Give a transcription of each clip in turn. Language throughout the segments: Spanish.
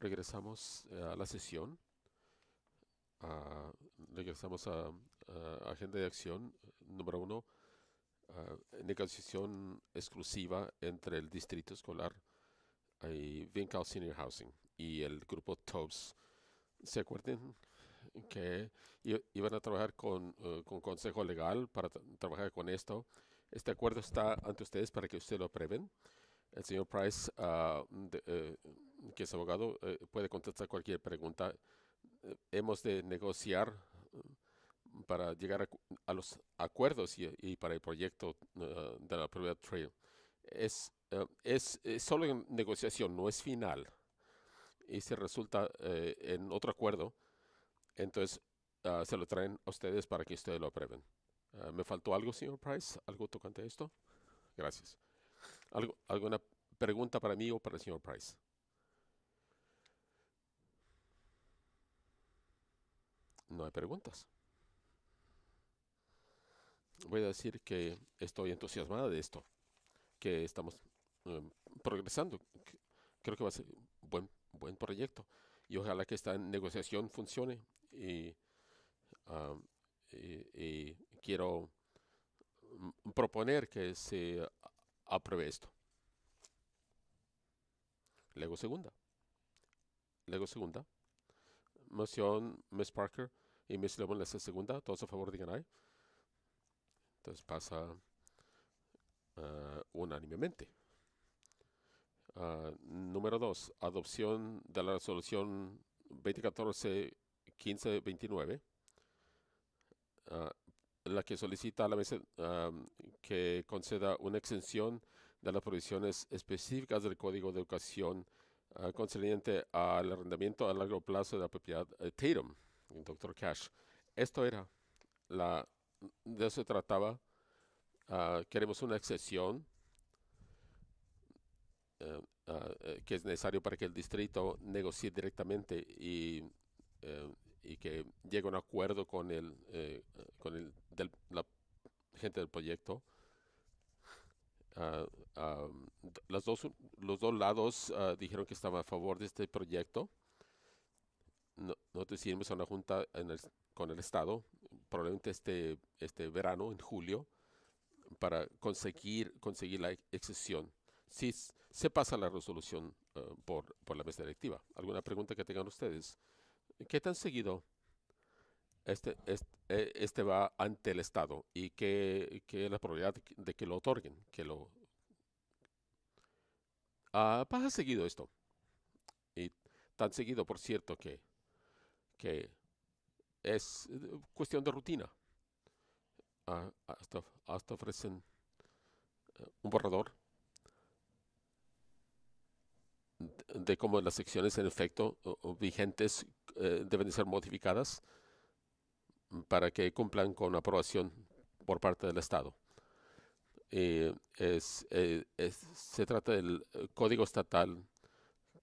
regresamos eh, a la sesión. regresamos a, agenda de acción número uno, uh, negociación exclusiva entre el distrito escolar y Senior Housing y el grupo TOBS. ¿Se acuerden que iban a trabajar con, eh, con consejo legal para trabajar con esto? Este acuerdo está ante ustedes para que ustedes lo aprueben. El señor Price ah, eh, que es abogado, eh, puede contestar cualquier pregunta. hemos de negociar eh, para llegar a, los acuerdos y, para el proyecto eh, de la prueba Trail. Es, es, solo negociación, no es final. Y si resulta en otro acuerdo, entonces ah, se lo traen a ustedes para que ustedes lo aprueben. Ah, ¿Me faltó algo, señor Price? ¿Algo tocante a esto? Gracias. ¿Algo, ¿Alguna pregunta para mí o para el señor Price? no hay preguntas. Voy a decir que estoy entusiasmada de esto, que estamos em, progresando. Creo que va a ser buen, buen proyecto y ojalá que esta negociación funcione. Y, quiero mm, proponer que se apruebe esto. Luego segunda. Luego segunda. Moción, Ms. Parker, y Miss en es segunda. Todos a favor digan ahí. Entonces pasa ah, unánimemente. Ah, número dos, Adopción de la resolución 2014 15 29 la que solicita a la mesa ah, que conceda una exención de las provisiones específicas del Código de Educación concerniente al arrendamiento a largo plazo de la propiedad eh, Tatum. Doctor Cash. Esto era, la, de eso se trataba. Ah, queremos una excepción eh, ah, eh, que es necesario para que el distrito negocie directamente y, eh, que llegue a un acuerdo con el, con el la gente del proyecto. Ah, las los dos lados dijeron que estaban a favor de este proyecto no, nosotros a una junta con el Estado, probablemente este, este verano, en julio, para conseguir, conseguir la excesión. Si se pasa la resolución eh, por, la mesa directiva. ¿Alguna pregunta que tengan ustedes? ¿Qué tan seguido este, eh, este, va ante el Estado y qué es la probabilidad de que lo otorguen, que lo... Ah, pasa seguido esto. Y tan seguido, por cierto, que que es cuestión de rutina. Ah, hasta, ofrecen eh, un borrador de, cómo las secciones en efecto vigentes eh, deben ser modificadas para que cumplan con aprobación por parte del Estado. Eh, se trata del Código Estatal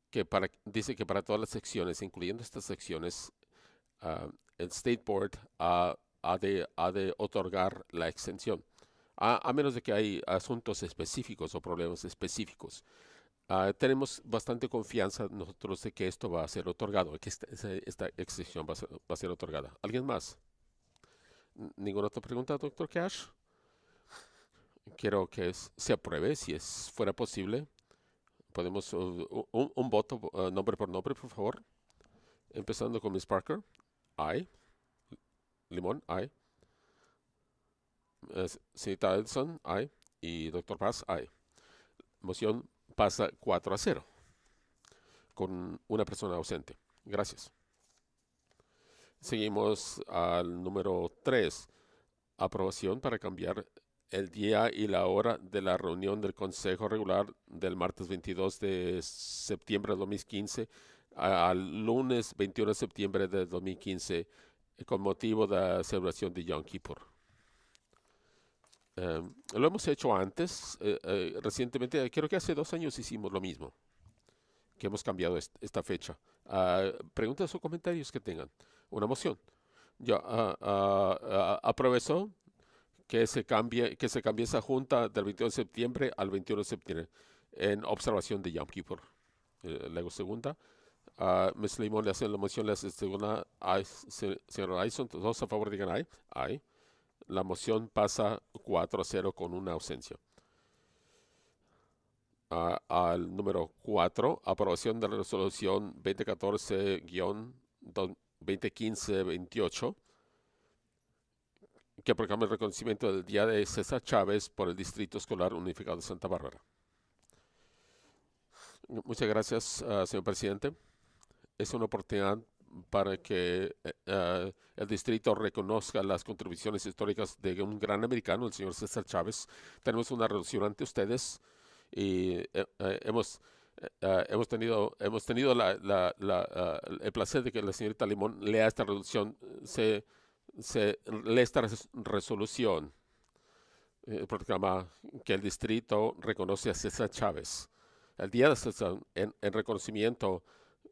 que para, dice que para todas las secciones, incluyendo estas secciones, Ah, el State Board ha de, otorgar la extensión, a, menos de que hay asuntos específicos o problemas específicos. Ah, tenemos bastante confianza nosotros de que esto va a ser otorgado, que este, esta, extensión va a, ser, otorgada. ¿Alguien más? ¿Ninguna otra pregunta, doctor Cash? Quiero que se apruebe, si es fuera posible. Podemos uh, un, voto, uh, nombre por nombre, por favor. Empezando con Miss Parker. Ay, Limón, I, Cita Edson, Ay, y Doctor Paz, I. Moción pasa 4 a 0 con una persona ausente. Gracias. Seguimos al número 3. Aprobación para cambiar el día y la hora de la reunión del Consejo Regular del martes 22 de septiembre de 2015 al lunes 21 de septiembre de 2015 con motivo de la celebración de Yom Kippur. Em, lo hemos hecho antes, eh, eh, recientemente, creo que hace dos años hicimos lo mismo, que hemos cambiado esta fecha. Ah, preguntas o comentarios que tengan. Una moción. Yo ah, ah, que se cambie que se cambie esa junta del 21 de septiembre al 21 de septiembre en observación de Yom Kippur. Eh, luego segunda, a ah, Miss Limón le hace la moción, la este, segunda, ay, todos a favor digan ay. Ay. La moción pasa 4 a 0 con una ausencia. Ah, al número 4, aprobación de la resolución 2014-2015-28, que proclama el reconocimiento del Día de César Chávez por el Distrito Escolar Unificado de Santa Bárbara. Muchas gracias, ah, señor presidente es una oportunidad para que eh, eh, el distrito reconozca las contribuciones históricas de un gran americano, el señor César Chávez. Tenemos una resolución ante ustedes y eh, hemos, hemos tenido, hemos tenido el placer de que la señorita Limón lea esta resolución, se, se esta resolución, programa que el distrito reconoce a César Chávez. El día de César, en reconocimiento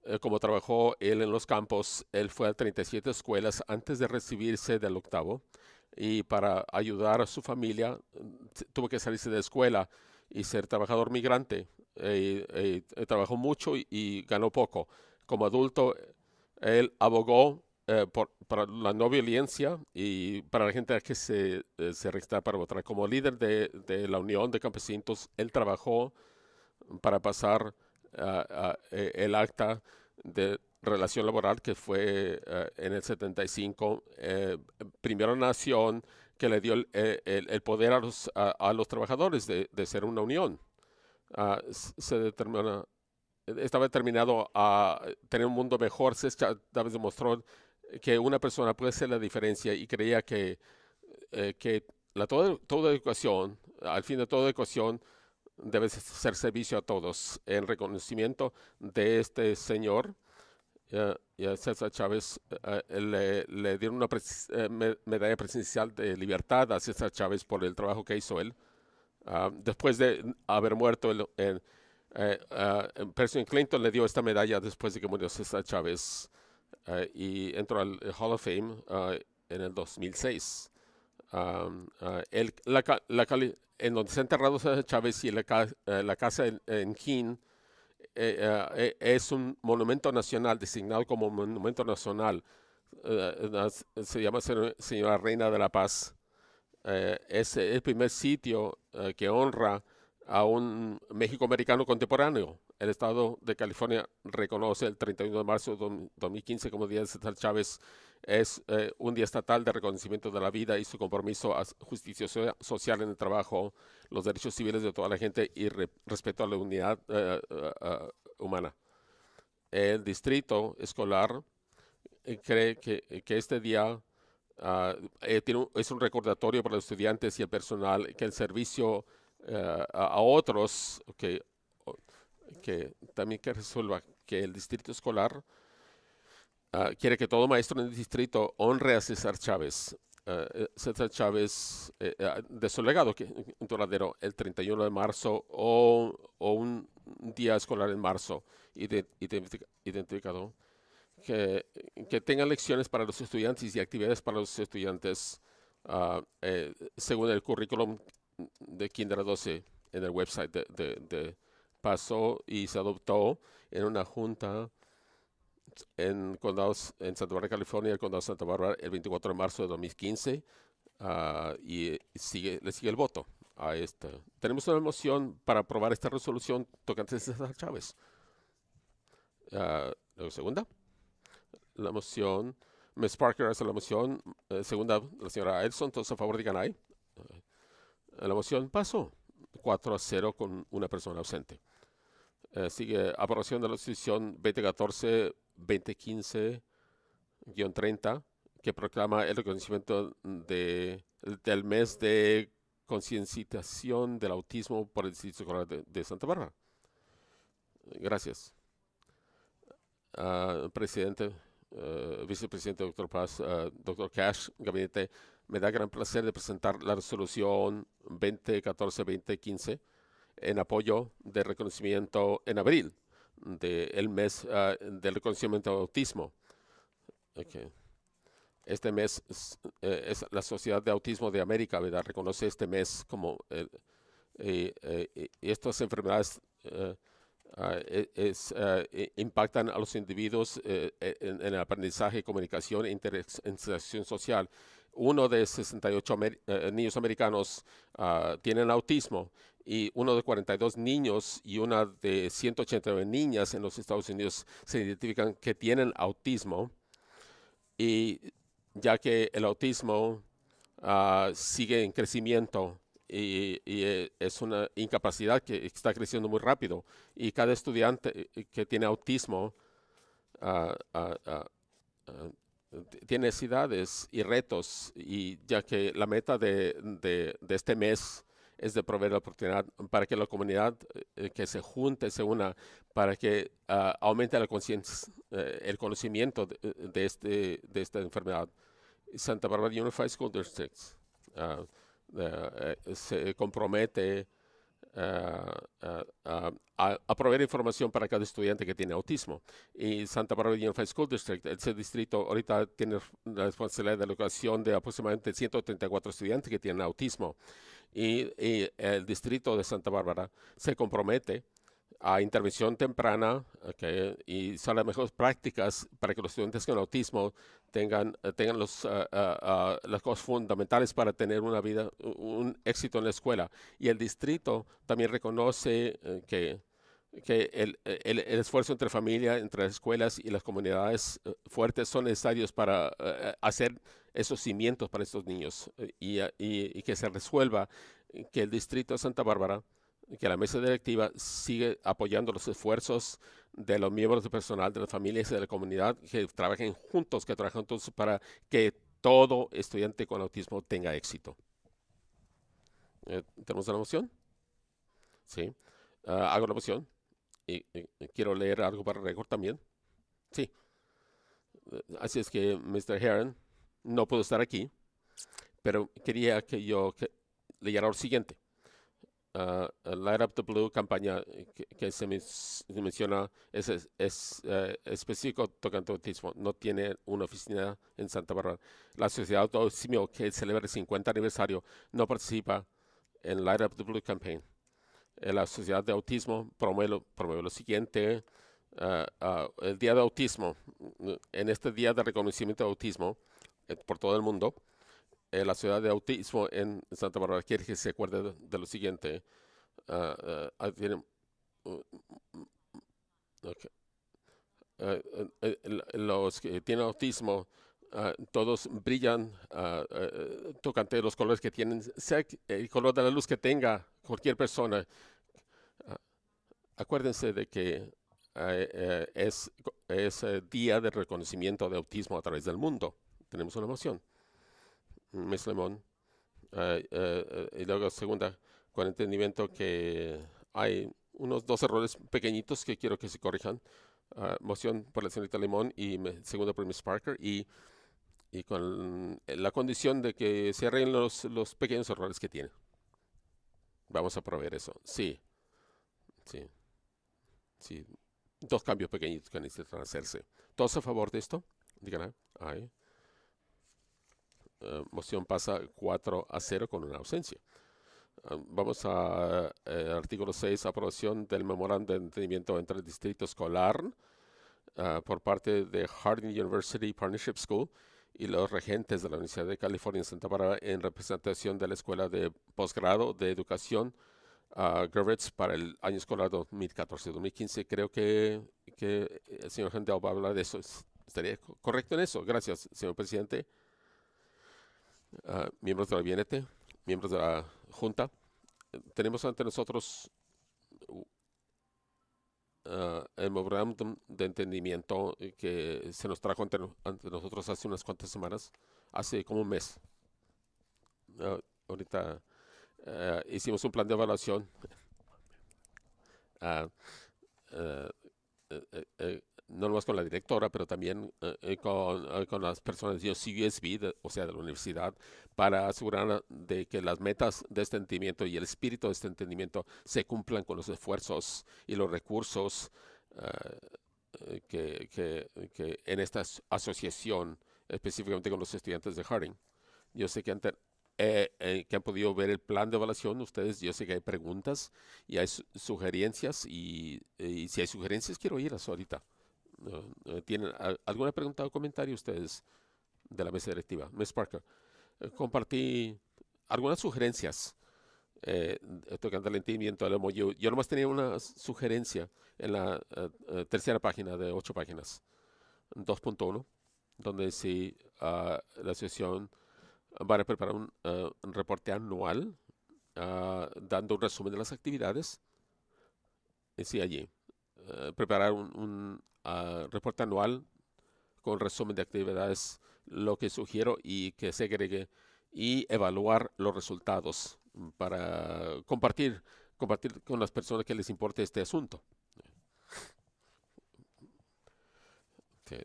eh, como trabajó él en los campos, él fue a 37 escuelas antes de recibirse del octavo y para ayudar a su familia eh, tuvo que salirse de escuela y ser trabajador migrante. Eh, trabajó mucho y, ganó poco. Como adulto, él abogó por, para la no violencia y para la gente que se, se para votar. Como líder de la Unión de Campesinos, él trabajó para pasar e, el acta de relación laboral que fue eh, en el 75, eh, primera nación que le dio el, eh, el, poder a los, a, los trabajadores de, de, ser una unión. Ah, se determina estaba determinado a tener un mundo mejor. se demostró que una persona puede ser la diferencia y creía que, que la, toda, toda educación, al fin de toda educación, debes hacer servicio a todos. En reconocimiento de este señor, eh, y César Chávez eh, eh, le, dieron una medalla presidencial de libertad a César Chávez por el trabajo que hizo él. Ah, después de haber muerto en ah, Clinton le dio esta medalla después de que murió César Chávez y entró al Hall of Fame ah, en el 2006 el, ah, la, la en donde está enterrado Chávez y la, eh, la casa en, en eh, ah, eh, es un monumento nacional, designado como monumento nacional. Eh, se llama Señora Reina de la Paz. es el primer sitio que honra a un México americano contemporáneo. El estado de California reconoce el 31 de marzo de 2015 como Día de César Chávez es eh, un día estatal de reconocimiento de la vida y su compromiso a justicia social en el trabajo, los derechos civiles de toda la gente y respeto a la unidad eh, eh, humana. El distrito escolar cree que, este día ah, es un recordatorio para los estudiantes y el personal que el servicio a, otros que también que resuelva que el distrito escolar Ah, quiere que todo maestro en el distrito honre a César Chávez. Ah, eh, César Chávez, eh, eh, de su legado, que, en el 31 de marzo o, o, un día escolar en marzo, identificado. Que, que, tenga lecciones para los estudiantes y actividades para los estudiantes ah, eh, según el currículum de Kinder 12 en el website de, de, de, Paso y se adoptó en una junta en, condados, en Santa Barbara, California, el condado de Santa Bárbara, el 24 de marzo de 2015. Ah, y eh, sigue, le sigue el voto a esta. Tenemos una moción para aprobar esta resolución tocante a César Chávez. Ah, la segunda. La moción. Ms. Parker hace la moción. Eh, segunda, la señora Edson. Todos a favor, de Canay ah, la moción pasó 4 a 0 con una persona ausente. Eh, sigue aprobación de la resolución 2014-2015-30, que proclama el reconocimiento de, del mes de concienciación del autismo por el Distrito Escolar de, Santa Bárbara. Gracias. Ah, presidente, eh, vicepresidente, doctor Paz, eh, doctor Cash, gabinete, me da gran placer de presentar la resolución 2014-2015 en apoyo de reconocimiento en abril, del mes ah, del reconocimiento de autismo. Este mes eh, es, la Sociedad de Autismo de América, ¿verdad? Reconoce este mes como eh, eh, eh estas enfermedades ah, e, ah, impactan a los individuos e, en, el aprendizaje, comunicación e interacción social. Uno de 68 niños americanos tienen autismo y uno de 42 niños y una de 189 niñas en los Estados Unidos se identifican que tienen autismo, y ya que el autismo ah, sigue en crecimiento y, eh, es una incapacidad que está creciendo muy rápido, y cada estudiante eh, que tiene autismo ah, ah, tiene necesidades y retos, y ya que la meta de, de este mes es de proveer la oportunidad para que la comunidad eh, que se junte, se una, para que ah, aumente la conciencia, eh, el conocimiento de, este, de esta enfermedad. Santa Barbara Unified School District ah, eh, se compromete ah, a, proveer información para cada estudiante que tiene autismo. Y Santa Barbara Unified School District, ese distrito ahorita tiene la responsabilidad de educación de aproximadamente 134 estudiantes que tienen autismo y, el distrito de Santa Bárbara se compromete a intervención temprana y son las mejores prácticas para que los estudiantes con autismo tengan, eh, tengan los, eh, eh, ah, las cosas fundamentales para tener una vida, un éxito en la escuela. Y el distrito también reconoce que, que el, el, esfuerzo entre familia, entre escuelas y las comunidades fuertes son necesarios para hacer esos cimientos para estos niños eh, y, que se resuelva eh, que el distrito de Santa Bárbara, que la mesa directiva sigue apoyando los esfuerzos de los miembros de personal, de las familias y de la comunidad que trabajen juntos, que trabajen juntos para que todo estudiante con autismo tenga éxito. Eh, ¿Tenemos una moción? Sí. Ah, hago la moción. Y, quiero leer algo para récord también. Sí. así es que, Mr. Heron, no puedo estar aquí, pero quería que yo que leyera lo siguiente. Uh, Light Up the Blue campaña eh, que, se, menciona es, es, eh, específico tocando autismo. No tiene una oficina en Santa Barbara. La Sociedad autismo que celebra el 50 aniversario, no participa en Light Up the Blue Campaign. Eh, la Sociedad de Autismo promueve, lo siguiente. Ah, el Día de Autismo. En este Día de Reconocimiento de Autismo, eh, por todo el mundo. la ciudad de autismo en Santa Bárbara quiere que se acuerde de, lo siguiente. los que tienen autismo, ah, todos brillan, ah, eh, tocante los colores que tienen, sea el color de la luz que tenga cualquier persona. Ah, acuérdense de que eh, es, es día de reconocimiento de autismo a través del mundo tenemos una moción. Miss Lemón, eh, eh, eh, y luego segunda, con entendimiento que hay unos dos errores pequeñitos que quiero que se corrijan. Ah, moción por la señorita Limón y me, segunda por Miss Parker y, y con la condición de que se arreglen los, los pequeños errores que tiene. Vamos a proveer eso. Sí, sí, sí. Dos cambios pequeñitos que necesitan hacerse. ¿Todos a favor de esto? Digan, Ahí moción pasa 4 a 0 con una ausencia. Ah, vamos a eh, artículo 6, aprobación del memorándum de entendimiento entre el distrito escolar ah, por parte de Harding University Partnership School y los regentes de la Universidad de California en Santa Barbara, en representación de la Escuela de Posgrado de Educación a ah, para el año escolar 2014-2015. Creo que, que, el señor Gendel va a hablar de eso. ¿Estaría correcto en eso? Gracias, señor presidente. Ah, miembros de la Bienete, miembros de la Junta. Tenemos ante nosotros ah, el memorándum de entendimiento que se nos trajo ante, nosotros hace unas cuantas semanas, hace como un mes. Ah, ahorita hicimos un plan de evaluación eh, eh, eh, no nomás con la directora, pero también eh, eh, eh, con, las personas de UCSB, o sea, de la universidad, para asegurar de que las metas de este entendimiento y el espíritu de este entendimiento se cumplan con los esfuerzos y los recursos que, en esta asociación, específicamente con los estudiantes de Harding. Yo sé que han, que han podido ver el plan de evaluación, ustedes, yo sé que hay preguntas y hay sugerencias y, y, si hay sugerencias quiero oírlas ahorita. Eh, ¿Tienen alguna pregunta o comentario ustedes de la mesa directiva? Miss Parker, eh, compartí algunas sugerencias eh, eh tocando el entendimiento Yo nomás tenía una sugerencia en la tercera página de ocho páginas, 2.1, donde si ah, la asociación va a preparar un, reporte anual ah, dando un resumen de las actividades, y allí eh, preparar un, ah, reporte anual con resumen de actividades, lo que sugiero y que se agregue y evaluar los resultados para compartir, compartir con las personas que les importe este asunto.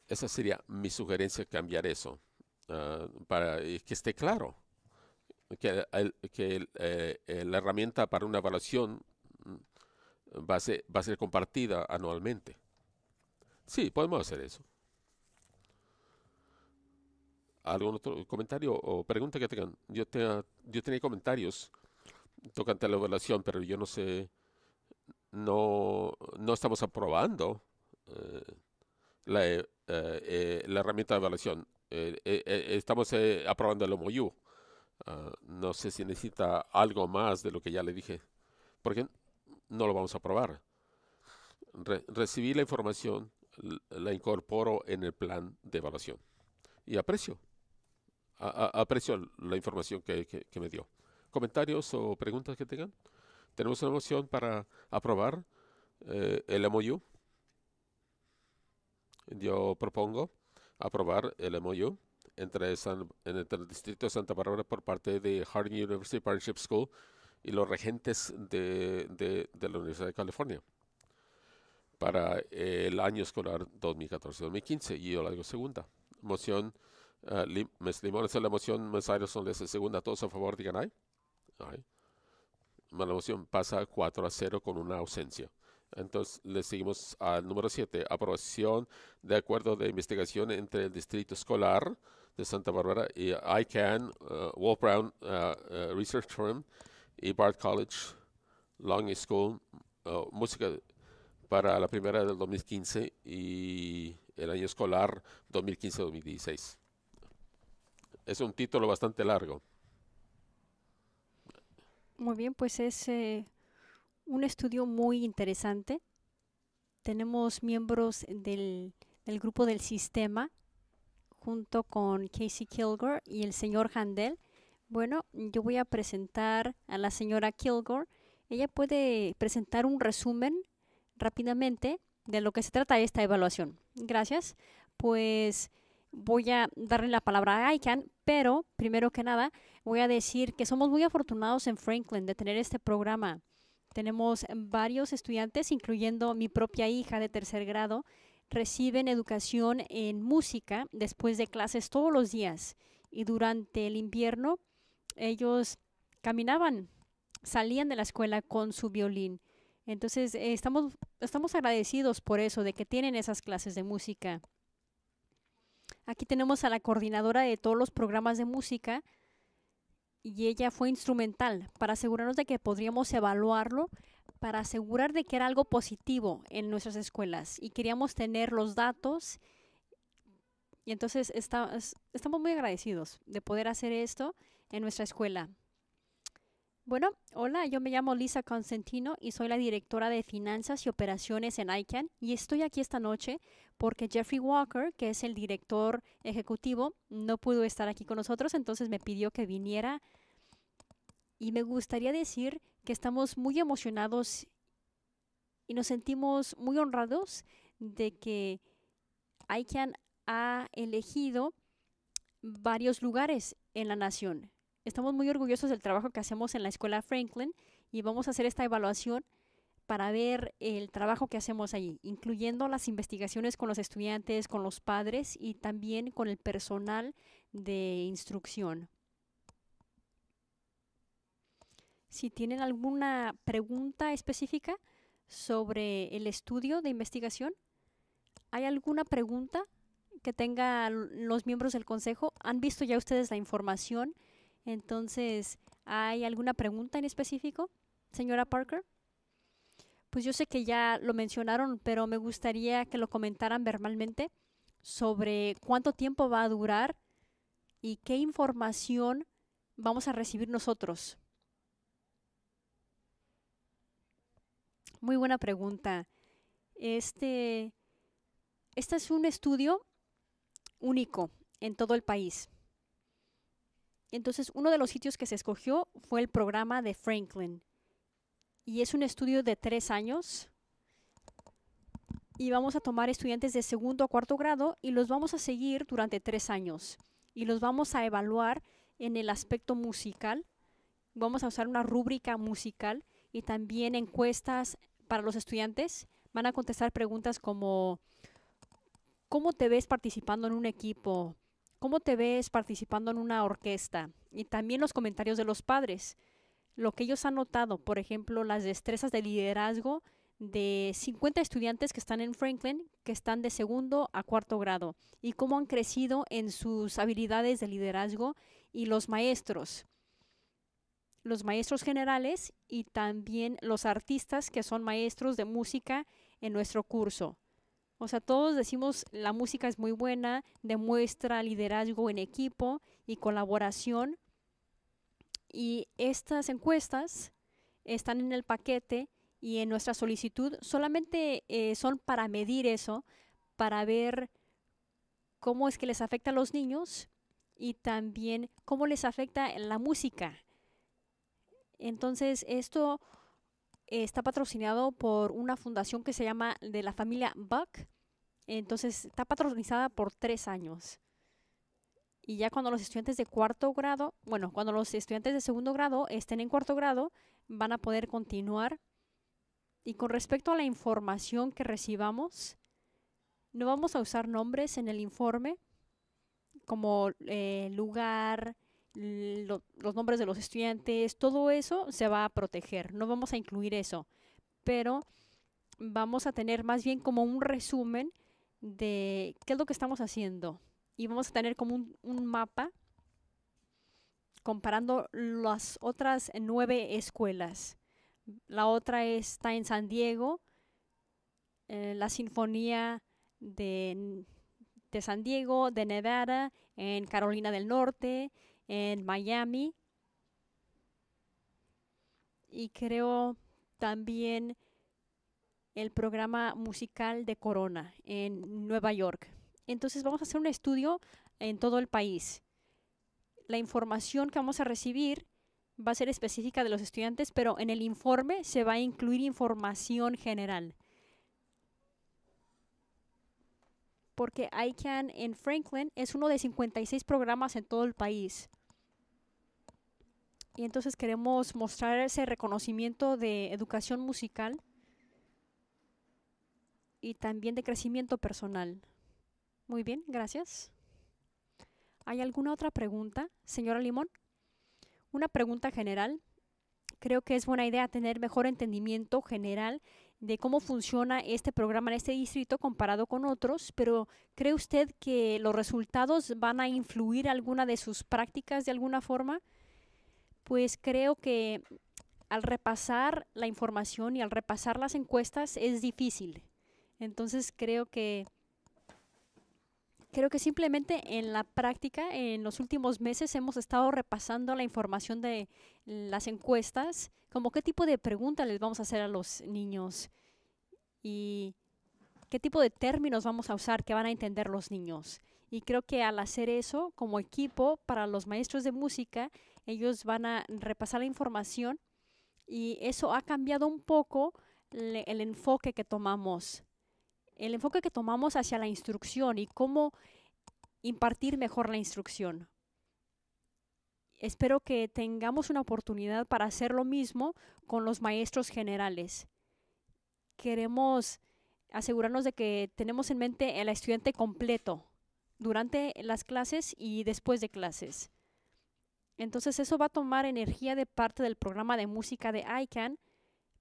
Esa sería mi sugerencia, cambiar eso ah, para que esté claro que, que eh, eh, la herramienta para una evaluación va a ser, compartida anualmente. Sí, podemos hacer eso. ¿Algún otro comentario o pregunta que tengan? Yo, tenía, yo tenía comentarios tocante a la evaluación, pero yo no sé, no, no estamos aprobando eh, eh, eh, la, herramienta de evaluación. estamos aprobando el OMOU. Uh, ah, no sé si necesita algo más de lo que ya le dije. Porque no lo vamos a aprobar. recibí la información, la incorporo en el plan de evaluación y aprecio. aprecio la información que, me dio. ¿Comentarios o preguntas que tengan? Tenemos una moción para aprobar eh, el MOU. Yo propongo aprobar el MOU entre, el Distrito de Santa Barbara por parte de Harding University Partnership School y los regentes de, de, la Universidad de California para el año escolar 2014-2015 y yo la digo segunda. Moción, uh, la moción, mes son de segunda, todos a favor digan ay. ay. La moción pasa 4 a 0 con una ausencia. Entonces le seguimos al número 7, aprobación de acuerdo de investigación entre el Distrito Escolar de Santa Bárbara y ICANN, eh, Wolf Brown eh, Research Firm Bard College, Long School, eh, música para la primera del 2015 y el año escolar 2015-2016. Es un título bastante largo. Muy bien, pues es eh, un estudio muy interesante. Tenemos miembros del, del grupo del sistema junto con Casey Kilgore y el señor Handel bueno, yo voy a presentar a la señora Kilgore. Ella puede presentar un resumen rápidamente de lo que se trata esta evaluación. Gracias. Pues voy a darle la palabra a ICANN, pero primero que nada voy a decir que somos muy afortunados en Franklin de tener este programa. Tenemos varios estudiantes, incluyendo mi propia hija de tercer grado, reciben educación en música después de clases todos los días y durante el invierno ellos caminaban, salían de la escuela con su violín. Entonces, eh, estamos, estamos agradecidos por eso, de que tienen esas clases de música. Aquí tenemos a la coordinadora de todos los programas de música y ella fue instrumental para asegurarnos de que podríamos evaluarlo, para asegurar de que era algo positivo en nuestras escuelas y queríamos tener los datos. Y entonces estamos muy agradecidos de poder hacer esto en nuestra escuela. Bueno, hola, yo me llamo Lisa Constantino y soy la directora de finanzas y operaciones en ICANN y estoy aquí esta noche porque Jeffrey Walker, que es el director ejecutivo, no pudo estar aquí con nosotros, entonces me pidió que viniera y me gustaría decir que estamos muy emocionados y nos sentimos muy honrados de que ICANN ha elegido varios lugares en la nación estamos muy orgullosos del trabajo que hacemos en la Escuela Franklin y vamos a hacer esta evaluación para ver el trabajo que hacemos allí, incluyendo las investigaciones con los estudiantes, con los padres y también con el personal de instrucción. Si tienen alguna pregunta específica sobre el estudio de investigación, ¿hay alguna pregunta que tengan los miembros del consejo? ¿Han visto ya ustedes la información? Entonces, ¿hay alguna pregunta en específico, señora Parker? Pues yo sé que ya lo mencionaron, pero me gustaría que lo comentaran verbalmente sobre cuánto tiempo va a durar y qué información vamos a recibir nosotros. Muy buena pregunta. Este, este es un estudio único en todo el país. Entonces, uno de los sitios que se escogió fue el programa de Franklin. Y es un estudio de tres años. Y vamos a tomar estudiantes de segundo a cuarto grado y los vamos a seguir durante tres años. Y los vamos a evaluar en el aspecto musical. Vamos a usar una rúbrica musical y también encuestas para los estudiantes. Van a contestar preguntas como, ¿cómo te ves participando en un equipo? ¿Cómo te ves participando en una orquesta? Y también los comentarios de los padres. Lo que ellos han notado, por ejemplo, las destrezas de liderazgo de 50 estudiantes que están en Franklin, que están de segundo a cuarto grado, y cómo han crecido en sus habilidades de liderazgo y los maestros, los maestros generales y también los artistas que son maestros de música en nuestro curso. O sea, todos decimos la música es muy buena, demuestra liderazgo en equipo y colaboración. Y estas encuestas están en el paquete y en nuestra solicitud solamente eh, son para medir eso, para ver cómo es que les afecta a los niños y también cómo les afecta la música. Entonces, esto eh, está patrocinado por una fundación que se llama de la familia Buck. Entonces está patrocinada por tres años. Y ya cuando los estudiantes de cuarto grado, bueno, cuando los estudiantes de segundo grado estén en cuarto grado, van a poder continuar. Y con respecto a la información que recibamos, no vamos a usar nombres en el informe como eh, lugar, los nombres de los estudiantes, todo eso se va a proteger, no vamos a incluir eso, pero vamos a tener más bien como un resumen de qué es lo que estamos haciendo y vamos a tener como un, mapa comparando las otras nueve escuelas. La otra está en San Diego, eh, la Sinfonía de, de San Diego, de Nevada, en Carolina del Norte, en Miami y creo también el programa musical de Corona en Nueva York. Entonces vamos a hacer un estudio en todo el país. La información que vamos a recibir va a ser específica de los estudiantes, pero en el informe se va a incluir información general. Porque ICANN en Franklin es uno de 56 programas en todo el país y entonces queremos mostrar ese reconocimiento de educación musical y también de crecimiento personal. Muy bien, gracias. ¿Hay alguna otra pregunta, señora Limón? Una pregunta general. Creo que es buena idea tener mejor entendimiento general de cómo funciona este programa en este distrito comparado con otros, pero ¿cree usted que los resultados van a influir alguna de sus prácticas de alguna forma? pues creo que al repasar la información y al repasar las encuestas es difícil. Entonces creo que creo que simplemente en la práctica en los últimos meses hemos estado repasando la información de las encuestas, como qué tipo de preguntas les vamos a hacer a los niños y qué tipo de términos vamos a usar que van a entender los niños. Y creo que al hacer eso como equipo para los maestros de música ellos van a repasar la información y eso ha cambiado un poco el enfoque que tomamos, el enfoque que tomamos hacia la instrucción y cómo impartir mejor la instrucción. Espero que tengamos una oportunidad para hacer lo mismo con los maestros generales. Queremos asegurarnos de que tenemos en mente el estudiante completo durante las clases y después de clases. Entonces eso va a tomar energía de parte del programa de música de ICANN,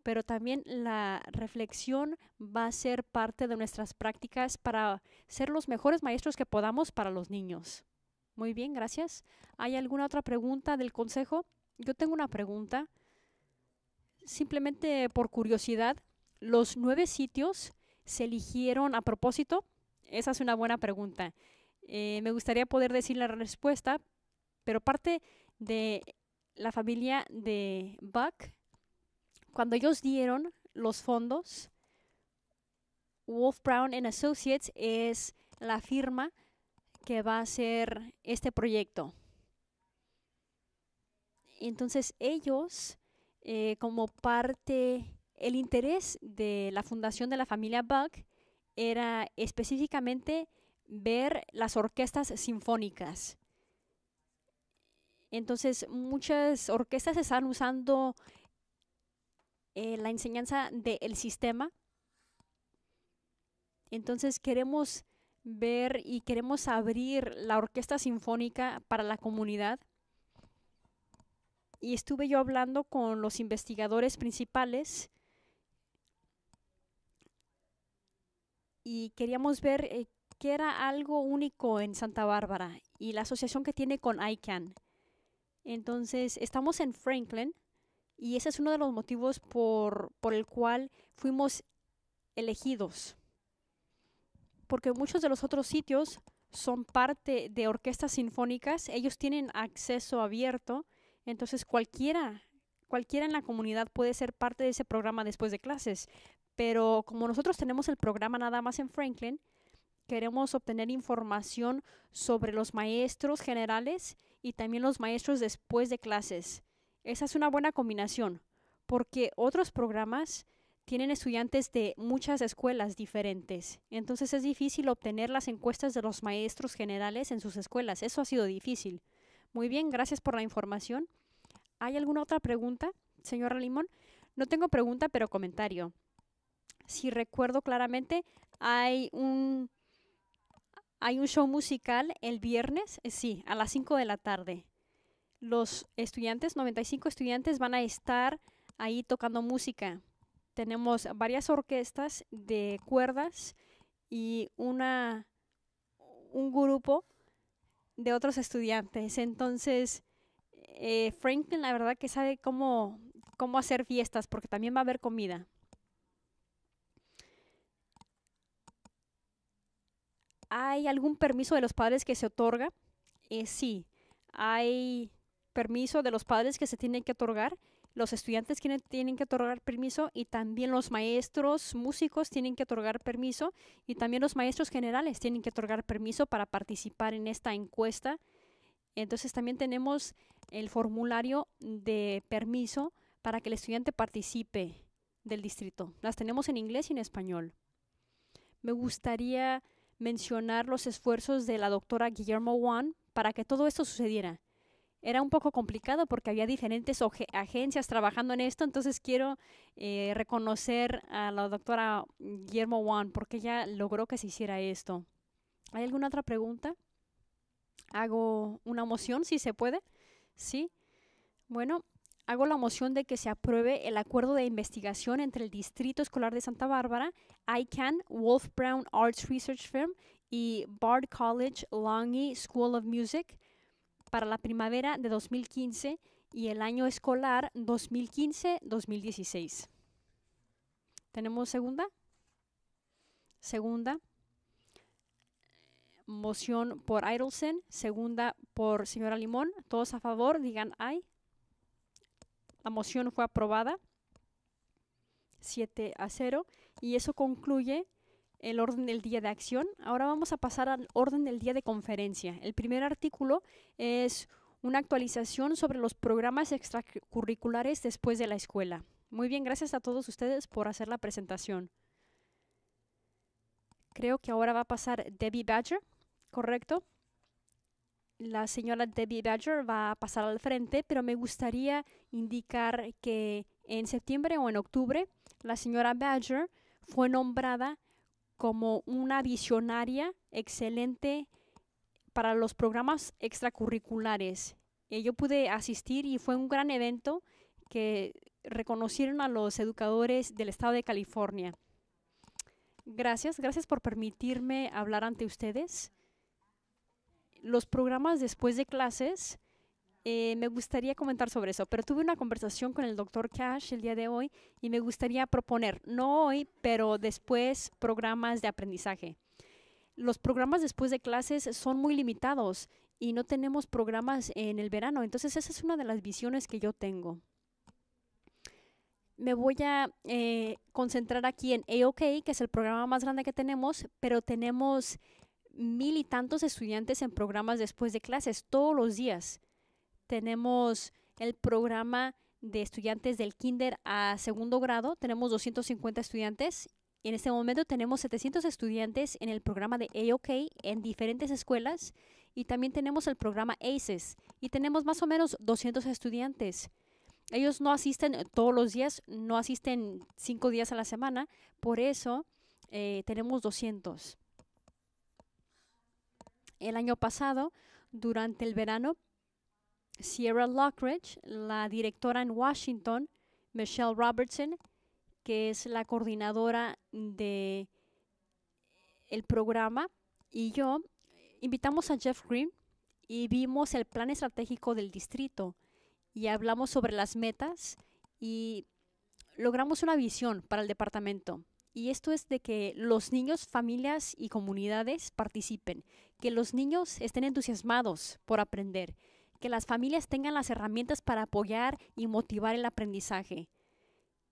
pero también la reflexión va a ser parte de nuestras prácticas para ser los mejores maestros que podamos para los niños. Muy bien, gracias. ¿Hay alguna otra pregunta del consejo? Yo tengo una pregunta. Simplemente por curiosidad, ¿los nueve sitios se eligieron a propósito? Esa es una buena pregunta. Eh, me gustaría poder decir la respuesta, pero parte de la familia de Buck, cuando ellos dieron los fondos, Wolf Brown and Associates es la firma que va a hacer este proyecto. Entonces ellos, eh, como parte, el interés de la fundación de la familia Buck era específicamente ver las orquestas sinfónicas. Entonces, muchas orquestas están usando eh, la enseñanza del sistema. Entonces, queremos ver y queremos abrir la orquesta sinfónica para la comunidad. Y estuve yo hablando con los investigadores principales y queríamos ver eh, qué era algo único en Santa Bárbara y la asociación que tiene con ICANN. Entonces, estamos en Franklin y ese es uno de los motivos por, por el cual fuimos elegidos. Porque muchos de los otros sitios son parte de orquestas sinfónicas, ellos tienen acceso abierto, entonces cualquiera, cualquiera en la comunidad puede ser parte de ese programa después de clases. Pero como nosotros tenemos el programa nada más en Franklin, queremos obtener información sobre los maestros generales y también los maestros después de clases. Esa es una buena combinación, porque otros programas tienen estudiantes de muchas escuelas diferentes. Entonces es difícil obtener las encuestas de los maestros generales en sus escuelas. Eso ha sido difícil. Muy bien, gracias por la información. ¿Hay alguna otra pregunta, señora Limón? No tengo pregunta, pero comentario. Si recuerdo claramente, hay un hay un show musical el viernes, eh, sí, a las 5 de la tarde. Los estudiantes, 95 estudiantes, van a estar ahí tocando música. Tenemos varias orquestas de cuerdas y una, un grupo de otros estudiantes. Entonces, eh, Franklin la verdad que sabe cómo, cómo hacer fiestas porque también va a haber comida. ¿Hay algún permiso de los padres que se otorga? Eh, sí, hay permiso de los padres que se tienen que otorgar, los estudiantes tienen que otorgar permiso y también los maestros músicos tienen que otorgar permiso y también los maestros generales tienen que otorgar permiso para participar en esta encuesta. Entonces también tenemos el formulario de permiso para que el estudiante participe del distrito. Las tenemos en inglés y en español. Me gustaría mencionar los esfuerzos de la doctora Guillermo Wan para que todo esto sucediera. Era un poco complicado porque había diferentes agencias trabajando en esto, entonces quiero eh, reconocer a la doctora Guillermo Wan porque ella logró que se hiciera esto. ¿Hay alguna otra pregunta? ¿Hago una moción si se puede? Sí. Bueno, hago la moción de que se apruebe el acuerdo de investigación entre el Distrito Escolar de Santa Bárbara, ICANN, Wolf Brown Arts Research Firm y Bard College Longy School of Music para la primavera de 2015 y el año escolar 2015-2016. ¿Tenemos segunda? Segunda. Moción por Idelson, segunda por señora Limón. Todos a favor, digan ay. La moción fue aprobada 7 a 0 y eso concluye el orden del día de acción. Ahora vamos a pasar al orden del día de conferencia. El primer artículo es una actualización sobre los programas extracurriculares después de la escuela. Muy bien, gracias a todos ustedes por hacer la presentación. Creo que ahora va a pasar Debbie Badger, ¿correcto? la señora Debbie Badger va a pasar al frente, pero me gustaría indicar que en septiembre o en octubre la señora Badger fue nombrada como una visionaria excelente para los programas extracurriculares. Eh, yo pude asistir y fue un gran evento que reconocieron a los educadores del estado de California. Gracias, gracias por permitirme hablar ante ustedes los programas después de clases, eh, me gustaría comentar sobre eso, pero tuve una conversación con el doctor Cash el día de hoy y me gustaría proponer, no hoy, pero después, programas de aprendizaje. Los programas después de clases son muy limitados y no tenemos programas en el verano, entonces esa es una de las visiones que yo tengo. Me voy a eh, concentrar aquí en AOK, que es el programa más grande que tenemos, pero tenemos mil y tantos estudiantes en programas después de clases todos los días. Tenemos el programa de estudiantes del kinder a segundo grado, tenemos 250 estudiantes. En este momento tenemos 700 estudiantes en el programa de AOK en diferentes escuelas y también tenemos el programa ACES y tenemos más o menos 200 estudiantes. Ellos no asisten todos los días, no asisten cinco días a la semana, por eso eh, tenemos 200. El año pasado, durante el verano, Sierra Lockridge, la directora en Washington, Michelle Robertson, que es la coordinadora de el programa, y yo invitamos a Jeff Green y vimos el plan estratégico del distrito y hablamos sobre las metas y logramos una visión para el departamento. Y esto es de que los niños, familias y comunidades participen, que los niños estén entusiasmados por aprender, que las familias tengan las herramientas para apoyar y motivar el aprendizaje,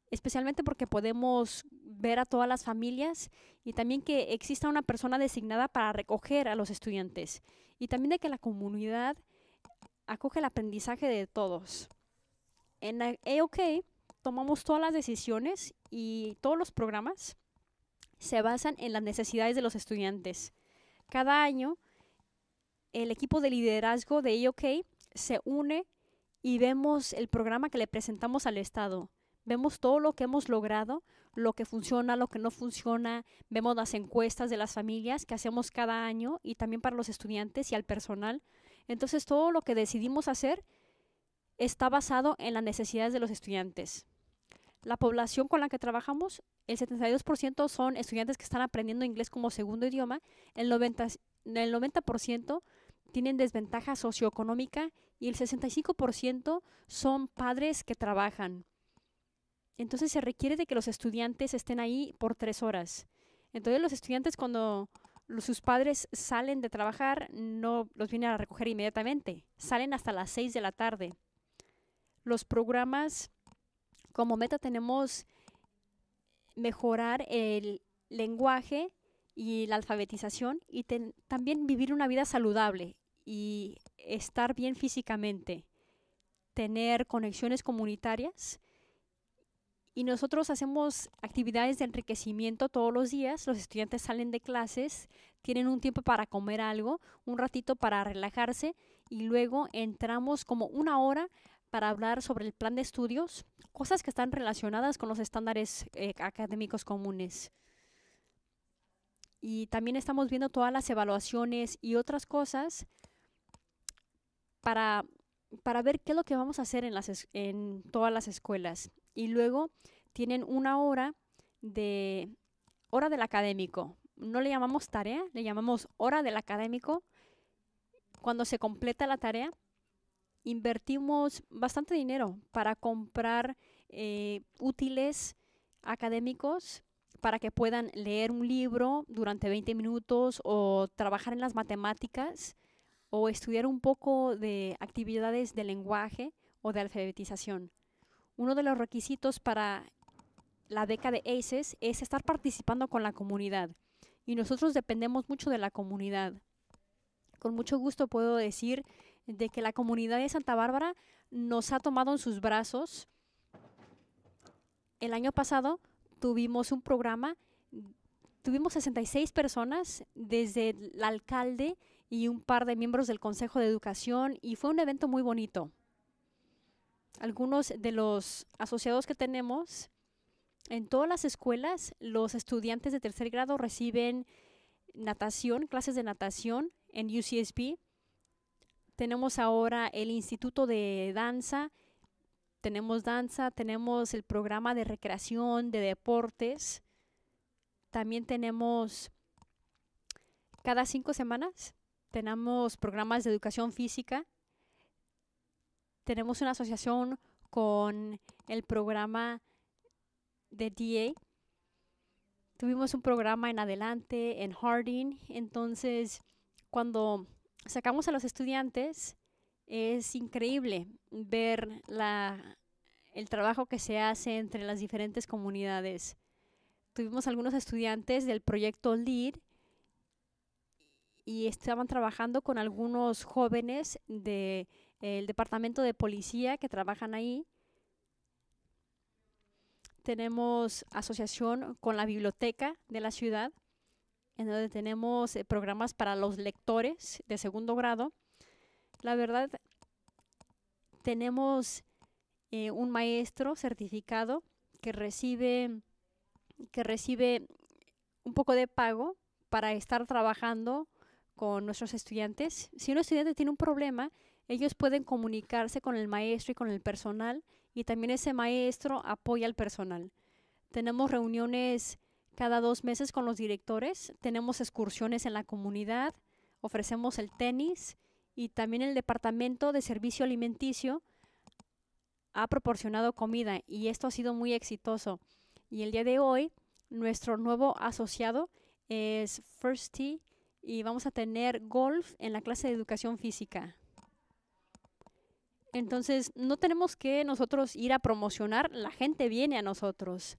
especialmente porque podemos ver a todas las familias y también que exista una persona designada para recoger a los estudiantes y también de que la comunidad acoge el aprendizaje de todos. En AOK, tomamos todas las decisiones y todos los programas se basan en las necesidades de los estudiantes. Cada año, el equipo de liderazgo de EOK se une y vemos el programa que le presentamos al Estado. Vemos todo lo que hemos logrado, lo que funciona, lo que no funciona. Vemos las encuestas de las familias que hacemos cada año y también para los estudiantes y al personal. Entonces, todo lo que decidimos hacer está basado en las necesidades de los estudiantes la población con la que trabajamos, el 72% son estudiantes que están aprendiendo inglés como segundo idioma, el 90%, tienen desventaja socioeconómica y el 65% son padres que trabajan. Entonces se requiere de que los estudiantes estén ahí por tres horas. Entonces los estudiantes cuando sus padres salen de trabajar no los vienen a recoger inmediatamente, salen hasta las seis de la tarde. Los programas como meta tenemos mejorar el lenguaje y la alfabetización y también vivir una vida saludable y estar bien físicamente, tener conexiones comunitarias. Y nosotros hacemos actividades de enriquecimiento todos los días. Los estudiantes salen de clases, tienen un tiempo para comer algo, un ratito para relajarse y luego entramos como una hora para hablar sobre el plan de estudios, cosas que están relacionadas con los estándares eh, académicos comunes. Y también estamos viendo todas las evaluaciones y otras cosas para, para ver qué es lo que vamos a hacer en, las, en todas las escuelas. Y luego tienen una hora de hora del académico. No le llamamos tarea, le llamamos hora del académico. Cuando se completa la tarea, invertimos bastante dinero para comprar eh, útiles académicos para que puedan leer un libro durante 20 minutos o trabajar en las matemáticas o estudiar un poco de actividades de lenguaje o de alfabetización. Uno de los requisitos para la beca de ACES es estar participando con la comunidad y nosotros dependemos mucho de la comunidad. Con mucho gusto puedo decir de que la comunidad de Santa Bárbara nos ha tomado en sus brazos. El año pasado tuvimos un programa, tuvimos 66 personas, desde el alcalde y un par de miembros del Consejo de Educación, y fue un evento muy bonito. Algunos de los asociados que tenemos, en todas las escuelas, los estudiantes de tercer grado reciben natación, clases de natación en UCSB tenemos ahora el Instituto de Danza, tenemos danza, tenemos el programa de recreación, de deportes, también tenemos cada cinco semanas, tenemos programas de educación física, tenemos una asociación con el programa de DA. Tuvimos un programa en adelante, en Harding, entonces cuando sacamos a los estudiantes, es increíble ver el trabajo que se hace entre las diferentes comunidades. Tuvimos algunos estudiantes del proyecto LEAD y estaban trabajando con algunos jóvenes del eh, departamento de policía que trabajan ahí. Tenemos asociación con la biblioteca de la ciudad en donde tenemos eh, programas para los lectores de segundo grado. La verdad, tenemos eh, un maestro certificado que recibe, que recibe un poco de pago para estar trabajando con nuestros estudiantes. Si un estudiante tiene un problema, ellos pueden comunicarse con el maestro y con el personal y también ese maestro apoya al personal. Tenemos reuniones cada dos meses con los directores tenemos excursiones en la comunidad, ofrecemos el tenis y también el departamento de servicio alimenticio ha proporcionado comida y esto ha sido muy exitoso. Y el día de hoy nuestro nuevo asociado es Firsty y vamos a tener golf en la clase de educación física. Entonces, no tenemos que nosotros ir a promocionar, la gente viene a nosotros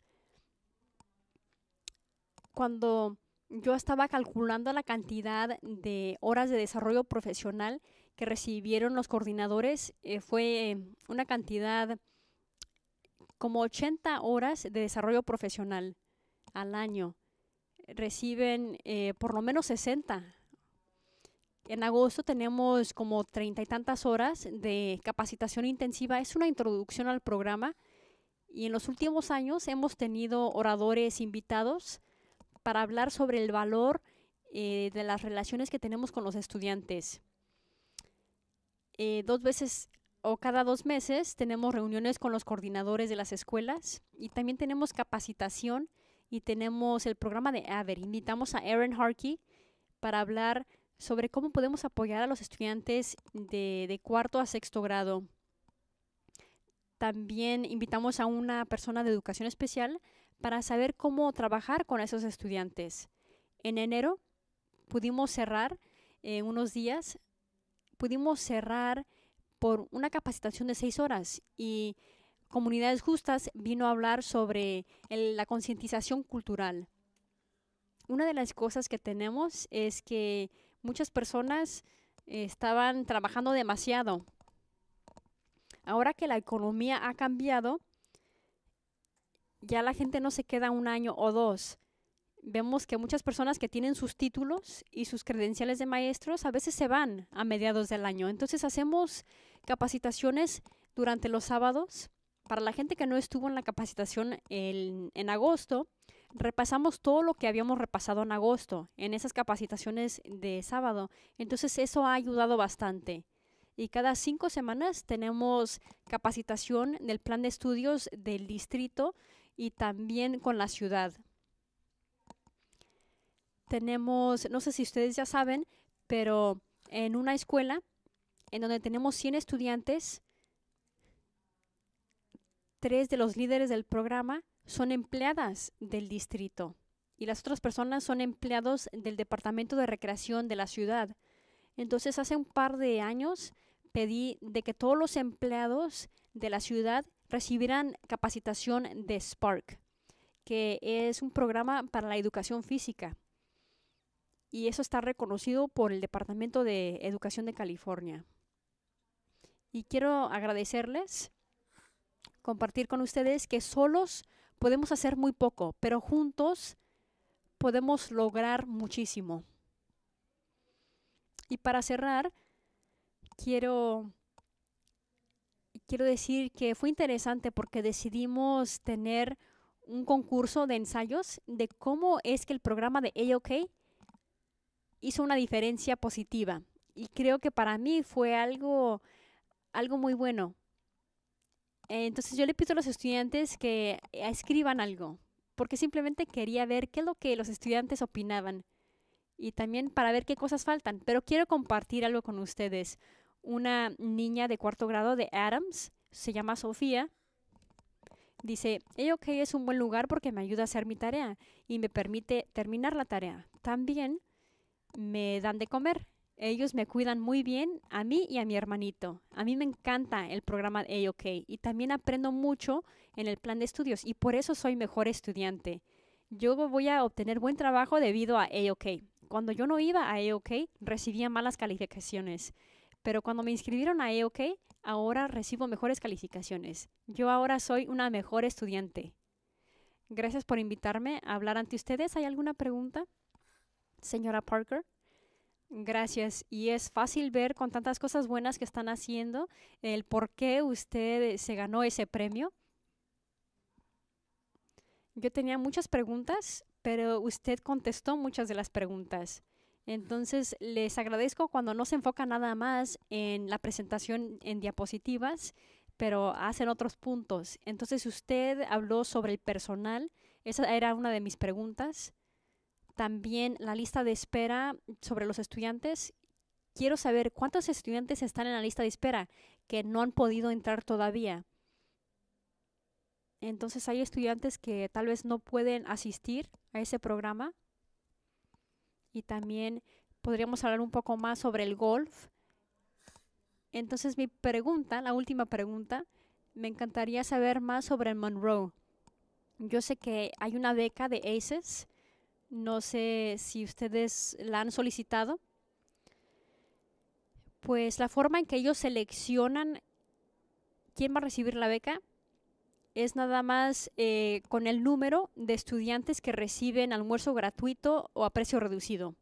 cuando yo estaba calculando la cantidad de horas de desarrollo profesional que recibieron los coordinadores, eh, fue em, una cantidad como 80 horas de desarrollo profesional al año. Reciben eh, por lo menos 60. En agosto tenemos como treinta y tantas horas de capacitación intensiva. Es una introducción al programa. Y en los últimos años hemos tenido oradores invitados para hablar sobre el valor eh, de las relaciones que tenemos con los estudiantes. Eh, dos veces o cada dos meses tenemos reuniones con los coordinadores de las escuelas y también tenemos capacitación y tenemos el programa de AVER. Invitamos a Aaron Harkey para hablar sobre cómo podemos apoyar a los estudiantes de, de, cuarto a sexto grado. También invitamos a una persona de educación especial para saber cómo trabajar con esos estudiantes. En enero pudimos cerrar en eh, unos días, pudimos cerrar por una capacitación de seis horas y Comunidades Justas vino a hablar sobre la concientización cultural. Una de las cosas que tenemos es que muchas personas estaban trabajando demasiado. Ahora que la economía ha cambiado, ya la gente no se queda un año o dos. Vemos que muchas personas que tienen sus títulos y sus credenciales de maestros a veces se van a mediados del año. Entonces hacemos capacitaciones durante los sábados. Para la gente que no estuvo en la capacitación en agosto, repasamos todo lo que habíamos repasado en agosto en esas capacitaciones de sábado. Entonces eso ha ayudado bastante y cada cinco semanas tenemos capacitación del plan de estudios del distrito y también con la ciudad. Tenemos, no sé si ustedes ya saben, pero en una escuela en donde tenemos 100 estudiantes, tres de los líderes del programa son empleadas del distrito y las otras personas son empleados del Departamento de Recreación de la ciudad. Entonces, hace un par de años pedí de que todos los empleados de la ciudad recibirán capacitación de Spark, que es un programa para la educación física. Y eso está reconocido por el Departamento de Educación de California. Y quiero agradecerles, compartir con ustedes que solos podemos hacer muy poco, pero juntos podemos lograr muchísimo. Y para cerrar, quiero quiero decir que fue interesante porque decidimos tener un concurso de ensayos de cómo es que el programa de AOK hizo una diferencia positiva. Y creo que para mí fue algo, algo muy bueno. Entonces yo le pido a los estudiantes que escriban algo, porque simplemente quería ver qué es lo que los estudiantes opinaban y también para ver qué cosas faltan. Pero quiero compartir algo con ustedes una niña de cuarto grado de Adams, se llama Sofía. Dice, AOK eh, es un buen lugar porque me ayuda a hacer mi tarea y me permite terminar la tarea. También me dan de comer. Ellos me cuidan muy bien a mí y a mi hermanito. A mí me encanta el programa de AOK y también aprendo mucho en el plan de estudios y por eso soy mejor estudiante. Yo voy a obtener buen trabajo debido a AOK. Cuando yo no iba a AOK, recibía malas calificaciones pero cuando me inscribieron a EOK, ahora recibo mejores calificaciones. Yo ahora soy una mejor estudiante. Gracias por invitarme a hablar ante ustedes. ¿Hay alguna pregunta? Señora Parker. Gracias. Y es fácil ver con tantas cosas buenas que están haciendo el por qué usted se ganó ese premio. Yo tenía muchas preguntas, pero usted contestó muchas de las preguntas. Entonces, les agradezco cuando no se enfoca nada más en la presentación en diapositivas, pero hacen otros puntos. Entonces, usted habló sobre el personal, esa era una de mis preguntas. También la lista de espera sobre los estudiantes. Quiero saber cuántos estudiantes están en la lista de espera que no han podido entrar todavía. Entonces hay estudiantes que tal vez no pueden asistir a ese programa y también podríamos hablar un poco más sobre el golf. Entonces mi pregunta, la última pregunta, me encantaría saber más sobre el Monroe. Yo sé que hay una beca de ACES, no sé si ustedes la han solicitado. Pues la forma en que ellos seleccionan quién va a recibir la beca es nada más eh, con el número de estudiantes que reciben almuerzo gratuito o a precio reducido.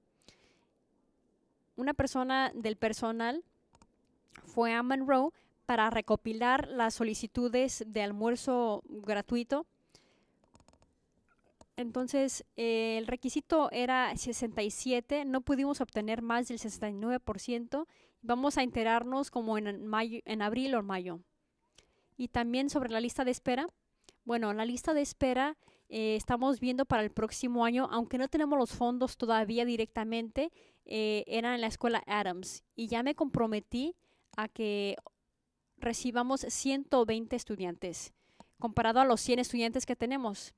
Una persona del personal fue a Monroe para recopilar las solicitudes de almuerzo gratuito. Entonces, eh, el requisito era 67, no pudimos obtener más del 69%. Vamos a enterarnos como en, en abril o mayo. Y también sobre la lista de espera. Bueno, la lista de espera eh, estamos viendo para el próximo año, aunque no tenemos los fondos todavía directamente, eh, era en la escuela Adams. Y ya me comprometí a que recibamos 120 estudiantes, comparado a los 100 estudiantes que tenemos.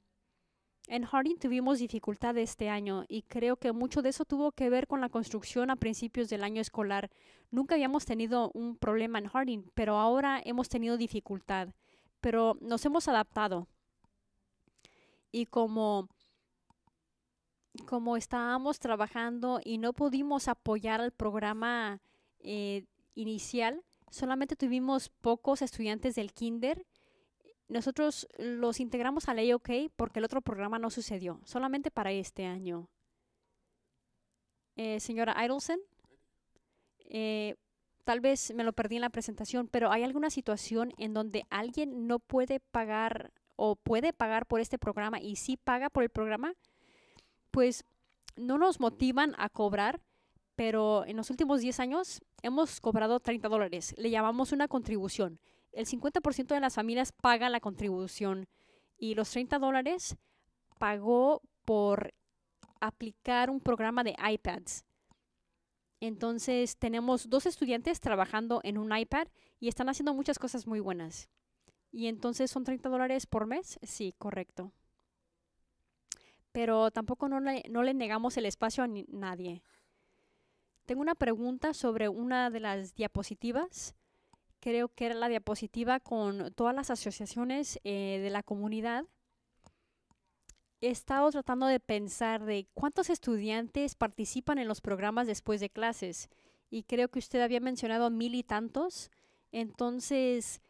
En Harding tuvimos dificultad este año y creo que mucho de eso tuvo que ver con la construcción a principios del año escolar. Nunca habíamos tenido un problema en Harding, pero ahora hemos tenido dificultad. Pero nos hemos adaptado. Y como, como estábamos trabajando y no pudimos apoyar al programa eh, inicial, solamente tuvimos pocos estudiantes del kinder nosotros los integramos a la OK porque el otro programa no sucedió, solamente para este año. Eh, señora Idelson, eh, tal vez me lo perdí en la presentación, pero ¿hay alguna situación en donde alguien no puede pagar o puede pagar por este programa y sí paga por el programa? Pues no nos motivan a cobrar, pero en los últimos 10 años hemos cobrado 30 dólares. Le llamamos una contribución el 50% de las familias paga la contribución y los 30 dólares pagó por aplicar un programa de iPads. Entonces tenemos dos estudiantes trabajando en un iPad y están haciendo muchas cosas muy buenas. Y entonces son 30 dólares por mes, sí, correcto. Pero tampoco no le, negamos el espacio a nadie. Tengo una pregunta sobre una de las diapositivas creo que era la diapositiva con todas las asociaciones eh, de la comunidad. He estado tratando de pensar de cuántos estudiantes participan en los programas después de clases y creo que usted había mencionado mil y tantos. Entonces,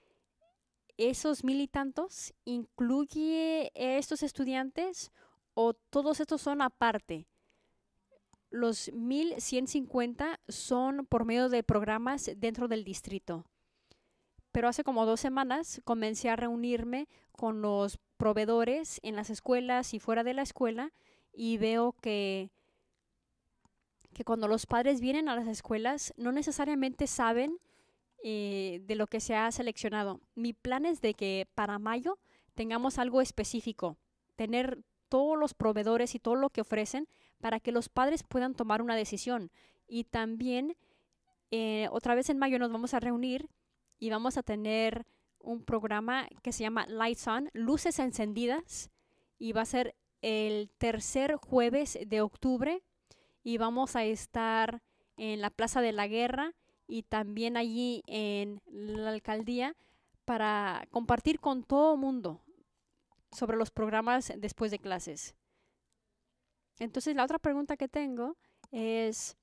esos mil y tantos incluye estos estudiantes o todos estos son aparte. Los 1150 son por medio de programas dentro del distrito pero hace como dos semanas comencé a reunirme con los proveedores en las escuelas y fuera de la escuela y veo que, que cuando los padres vienen a las escuelas no necesariamente saben eh, de lo que se ha seleccionado. Mi plan es de que para mayo tengamos algo específico, tener todos los proveedores y todo lo que ofrecen para que los padres puedan tomar una decisión. Y también, eh, otra vez en mayo nos vamos a reunir y vamos a tener un programa que se llama Lights On, Luces Encendidas, y va a ser el tercer jueves de octubre y vamos a estar en la Plaza de la Guerra y también allí en la alcaldía para compartir con todo el mundo sobre los programas después de clases. Entonces la otra pregunta que tengo es,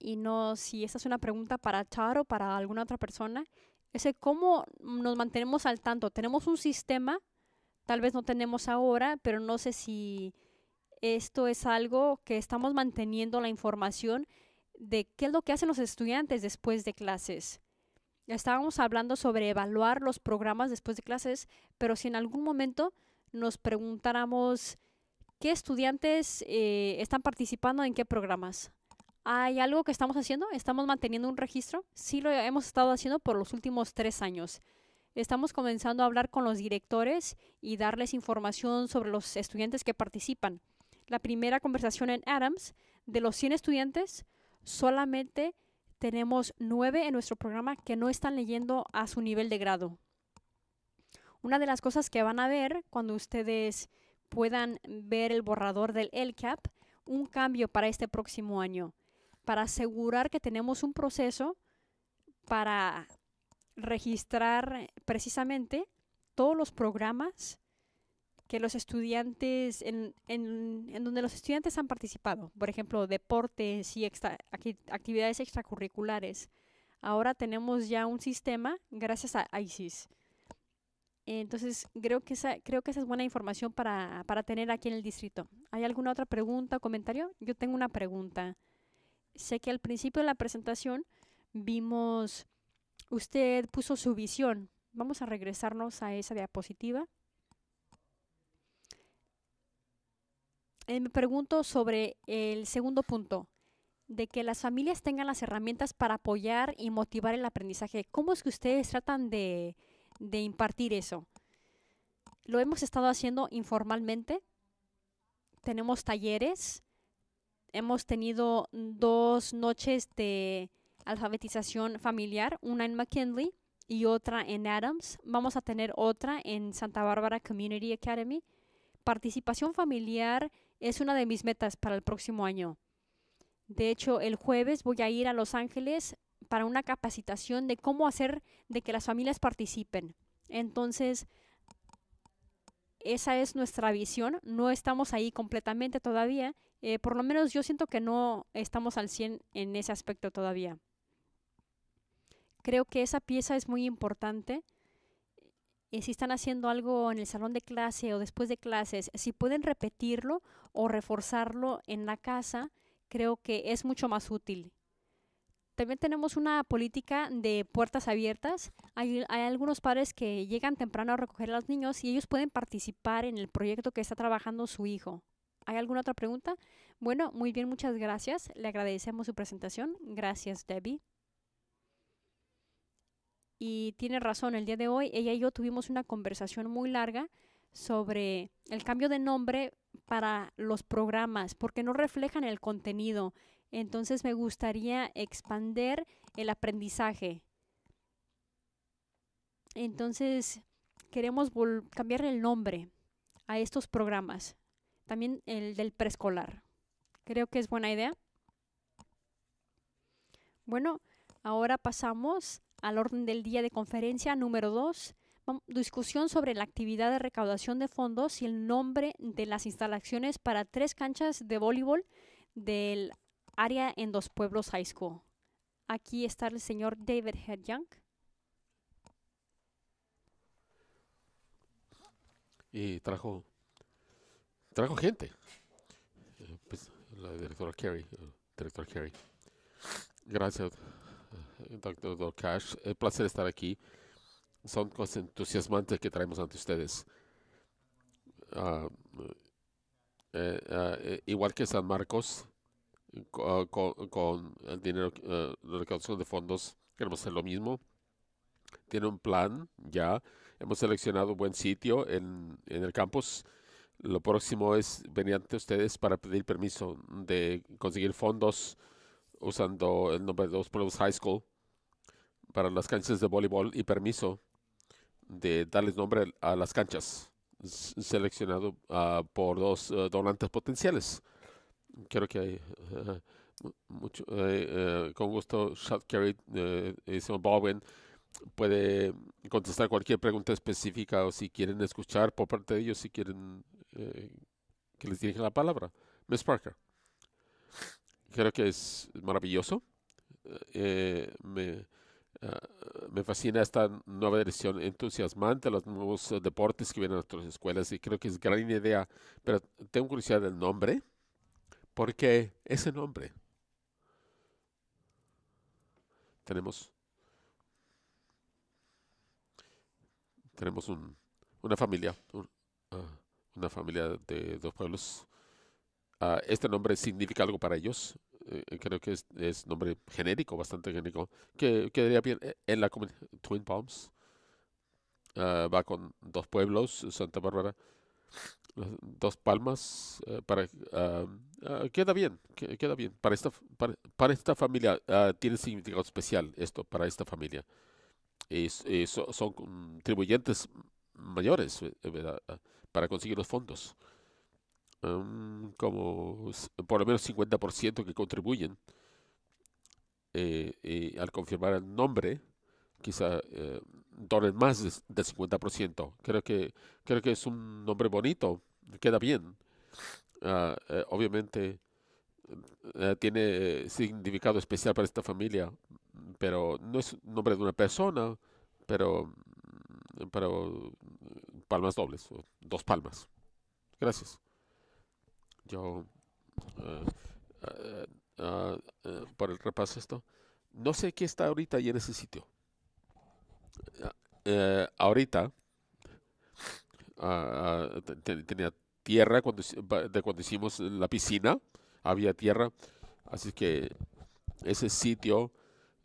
y no si esa es una pregunta para Char o para alguna otra persona, es cómo nos mantenemos al tanto. Tenemos un sistema, tal vez no tenemos ahora, pero no sé si esto es algo que estamos manteniendo la información de qué es lo que hacen los estudiantes después de clases. Estábamos hablando sobre evaluar los programas después de clases, pero si en algún momento nos preguntáramos qué estudiantes eh, están participando en qué programas hay algo que estamos haciendo, estamos manteniendo un registro, sí lo hemos estado haciendo por los últimos tres años. Estamos comenzando a hablar con los directores y darles información sobre los estudiantes que participan. La primera conversación en Adams, de los 100 estudiantes, solamente tenemos 9 en nuestro programa que no están leyendo a su nivel de grado. Una de las cosas que van a ver cuando ustedes puedan ver el borrador del LCAP, un cambio para este próximo año para asegurar que tenemos un proceso para registrar precisamente todos los programas que los estudiantes, en, en, donde los estudiantes han participado, por ejemplo, deportes y actividades extracurriculares. Ahora tenemos ya un sistema gracias a ISIS. Entonces, creo que esa, creo que esa es buena información para, para tener aquí en el distrito. ¿Hay alguna otra pregunta o comentario? Yo tengo una pregunta sé que al principio de la presentación vimos, usted puso su visión. Vamos a regresarnos a esa diapositiva. Eh, me pregunto sobre el segundo punto, de que las familias tengan las herramientas para apoyar y motivar el aprendizaje. ¿Cómo es que ustedes tratan de impartir eso? Lo hemos estado haciendo informalmente. Tenemos talleres hemos tenido dos noches de alfabetización familiar, una en McKinley y otra en Adams. Vamos a tener otra en Santa Bárbara Community Academy. Participación familiar es una de mis metas para el próximo año. De hecho, el jueves voy a ir a Los Ángeles para una capacitación de cómo hacer de que las familias participen. Entonces, esa es nuestra visión. No estamos ahí completamente todavía eh, por lo menos yo siento que no estamos al 100 en ese aspecto todavía. Creo que esa pieza es muy importante. Y eh, si están haciendo algo en el salón de clase o después de clases, si pueden repetirlo o reforzarlo en la casa, creo que es mucho más útil. También tenemos una política de puertas abiertas. Hay, hay, algunos padres que llegan temprano a recoger a los niños y ellos pueden participar en el proyecto que está trabajando su hijo. ¿Hay alguna otra pregunta? Bueno, muy bien, muchas gracias. Le agradecemos su presentación. Gracias, Debbie. Y tiene razón, el día de hoy ella y yo tuvimos una conversación muy larga sobre el cambio de nombre para los programas, porque no reflejan el contenido. Entonces me gustaría expander el aprendizaje. Entonces queremos cambiar el nombre a estos programas. También el del preescolar. Creo que es buena idea. Bueno, ahora pasamos al orden del día de conferencia número 2, discusión sobre la actividad de recaudación de fondos y el nombre de las instalaciones para tres canchas de voleibol del área en Dos Pueblos High School. Aquí está el señor David Young. Y trajo Trabajo gente. Eh, pues, la directora Kerry, Kerry. Gracias, eh, doctor Cash. El placer estar aquí. Son cosas entusiasmantes que traemos ante ustedes. Ah, eh, eh, igual que San Marcos, con, ah, con el dinero, de la recaudación de fondos, queremos hacer lo mismo. Tiene un plan ya. Hemos seleccionado un buen sitio en, en el campus lo próximo es venir ante ustedes para pedir permiso de conseguir fondos usando el nombre de Los Pueblos High School para las canchas de voleibol y permiso de darles nombre a las canchas seleccionado ah, por dos eh, donantes potenciales. Creo que hay eh, mucho, eh, con gusto, Shad Kerry y Simon Baldwin puede contestar cualquier pregunta específica o si quieren escuchar por parte de ellos, si quieren eh, que les dirige la palabra. Miss Parker, creo que es maravilloso. Eh, ah, me, fascina esta nueva dirección entusiasmante, los nuevos deportes que vienen a nuestras escuelas y creo que es gran idea, pero tengo curiosidad del nombre, porque ese nombre tenemos tenemos una familia, un, ah, una familia de dos pueblos. Ah, este nombre significa algo para ellos. Eh, creo que es, un nombre genérico, bastante genérico, que quedaría bien eh, en la comunidad Twin Palms. Ah, va con dos pueblos, Santa Bárbara, dos palmas, eh, para, ah, queda bien, queda bien. Para esta, para, esta familia tiene significado especial esto, para esta familia. Y, son contribuyentes mayores, ¿verdad? para conseguir los fondos. como por lo menos 50% que contribuyen eh, eh, al confirmar el nombre, quizá eh, donen más del 50%. Creo que, creo que es un nombre bonito, queda bien. Ah, eh, obviamente eh, tiene significado especial para esta familia, pero no es nombre de una persona, pero, pero palmas dobles, dos palmas. Gracias. Yo, eh, eh, ah, eh, por el repaso esto, no sé qué está ahorita ahí en ese sitio. ahorita ah, ah, tenía tierra de cuando hicimos la piscina, había tierra, así que ese sitio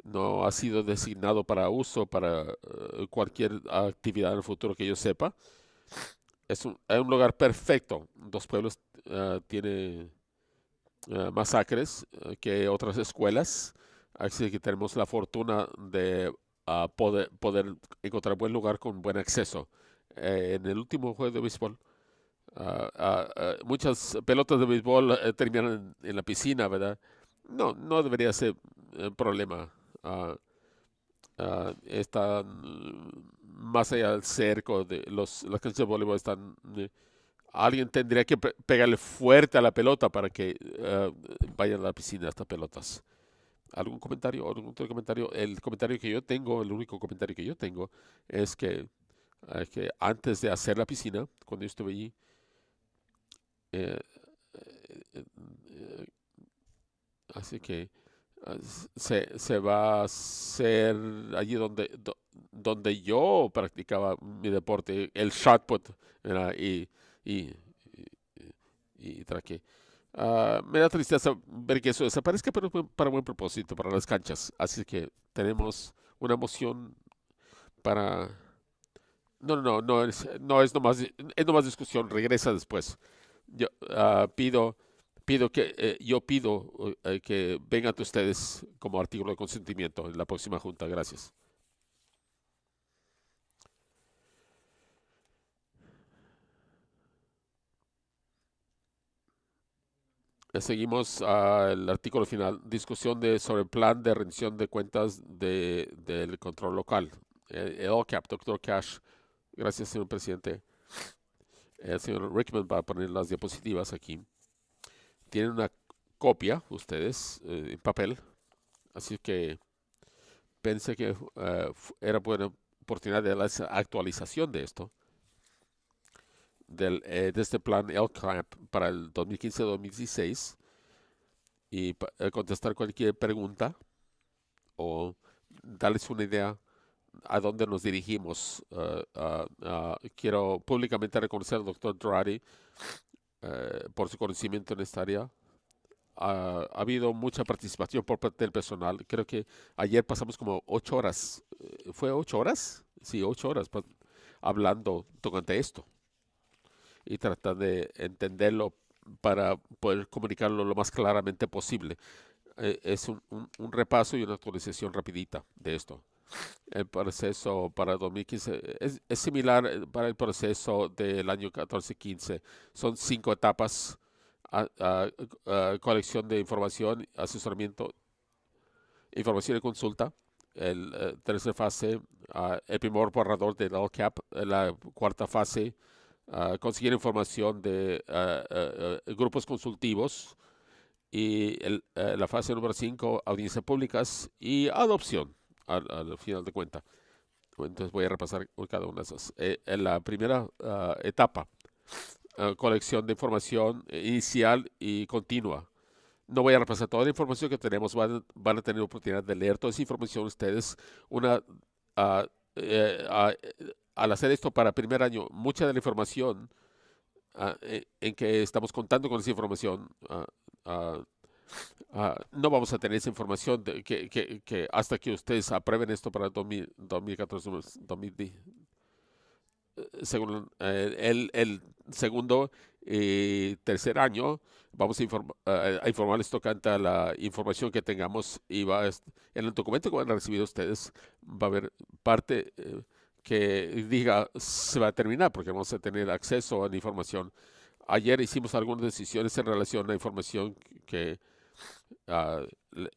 no ha sido designado para uso para eh, cualquier actividad en el futuro que yo sepa. Es un, es un lugar perfecto. Dos pueblos uh, tiene eh, masacres que otras escuelas. Así que tenemos la fortuna de ah, poder, poder encontrar buen lugar con buen acceso. en el último juego de béisbol, ah, ah, muchas pelotas de béisbol terminan en, en la piscina, ¿verdad? No, no debería ser un problema Ah, ah, están mm, más allá del cerco, de los, las canchas de voleibol están... Eh, alguien tendría que pegarle fuerte a la pelota para que ah, vayan a la piscina estas pelotas. ¿Algún comentario? ¿Algún otro comentario? El comentario que yo tengo, el único comentario que yo tengo, es que, que antes de hacer la piscina, cuando yo estuve allí, eh, eh, eh así que se, se, va a hacer allí donde, donde yo practicaba mi deporte, el shot put, y, y, y, traqué. Ah, me da tristeza ver que eso desaparezca, pero para buen propósito, para las canchas. Así que tenemos una moción para... No, no, no, no es, no es, nomás, es discusión, regresa después. Yo ah, pido pido que, eh, yo pido eh, eh, que vengan ustedes como artículo de consentimiento en la próxima junta. Gracias. Seguimos al artículo final. Discusión de, sobre el plan de rendición de cuentas de, del control local. El, el OCAP, doctor Cash. Gracias, señor presidente. El señor Rickman va a poner las diapositivas aquí tienen una copia ustedes eh, en papel, así que pensé que eh, era buena oportunidad de la actualización de esto, del, eh, de este plan El LCAMP para el 2015-2016 y contestar cualquier pregunta o darles una idea a dónde nos dirigimos. quiero públicamente reconocer al doctor Drari eh, por su conocimiento en esta área. Ha, habido mucha participación por parte del personal. Creo que ayer pasamos como ocho horas. Eh, ¿Fue ocho horas? Sí, ocho horas hablando durante esto y tratar de entenderlo para poder comunicarlo lo más claramente posible. Eh, es un repaso y una actualización rapidita de esto el proceso para 2015 es, es, similar eh, para el proceso del año 14-15. Son cinco etapas, colección de información, asesoramiento, información y consulta, La eh, tercera fase, ah, el primer borrador del LCAP, la cuarta fase, ah, conseguir información de ah, grupos consultivos y eh, la fase número cinco, audiencias públicas y adopción al, al final de cuentas. Entonces voy a repasar cada una de esas. Eh, en la primera ah, etapa, ah, colección de información inicial y continua. No voy a repasar toda la información que tenemos, van, van a tener oportunidad de leer toda esa información ustedes. Una, ah, eh, al hacer esto para primer año, mucha de la información eh, en que estamos contando con esa información Ah, no vamos a tener esa información que, que, hasta que ustedes aprueben esto para 2014, Según eh, el, el, segundo y eh, tercer año, vamos a, informar eh, a informarles tocante a la información que tengamos y va en el documento que van a recibir ustedes va a haber parte que diga se va a terminar porque vamos a tener acceso a la información. Ayer hicimos algunas decisiones en relación a la información que Ah,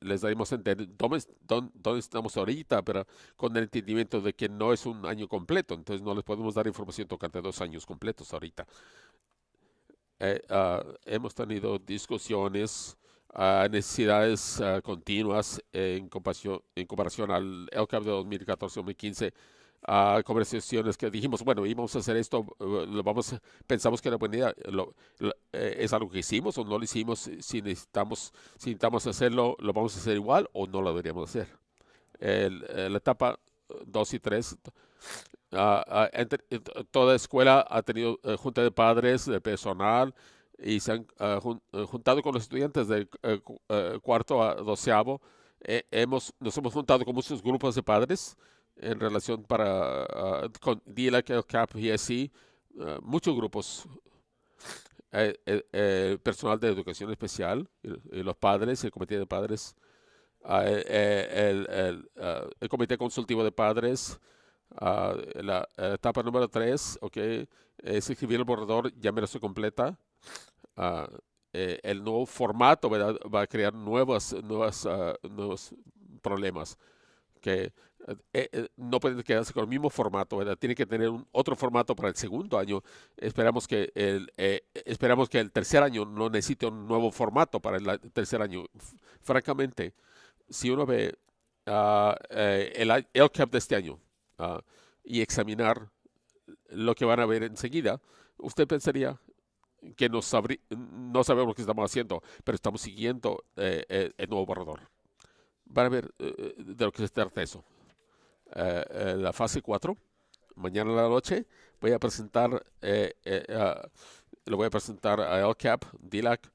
les daremos a entender dónde, estamos ahorita, pero con el entendimiento de que no es un año completo, entonces no les podemos dar información tocante a dos años completos ahorita. Eh, ah, hemos tenido discusiones, ah, necesidades continuas en comparación, en comparación al de 2014-2015 a conversaciones que dijimos, bueno, íbamos a hacer esto, eh, lo vamos, pensamos que era buena idea, eh, es algo que hicimos o no lo hicimos, si necesitamos, si hacerlo, lo vamos a hacer igual o no lo deberíamos hacer. Eh, la etapa 2 y 3, ah, ah, toda escuela ha tenido junta de padres, de personal, y se han ah, juntado con los estudiantes del cuarto a doceavo. hemos, nos hemos juntado con muchos grupos de padres en relación para ah, con que Cap y así, ah, muchos grupos, eh, eh, eh, personal de educación especial, y, los padres, el comité de padres, ah, eh, el, el, comité consultivo de padres, la etapa número 3, okay, es escribir el borrador, ya me lo estoy completa. el nuevo formato va a crear nuevas, nuevas, nuevos problemas que eh, eh, eh, no pueden quedarse con el mismo formato, Tiene que tener un, otro formato para el segundo año. Esperamos que el, esperamos que el tercer año no necesite un nuevo formato para el, tercer año. francamente, si uno ve ah, el, el cap de este año ah, y examinar lo que van a ver enseguida, usted pensaría que no sabemos lo que estamos haciendo, pero estamos siguiendo el nuevo borrador a ver eh, eh, de lo que se trata eso. Eh, la fase 4, mañana en la noche, voy a presentar, lo voy a presentar a LCAP, DILAC,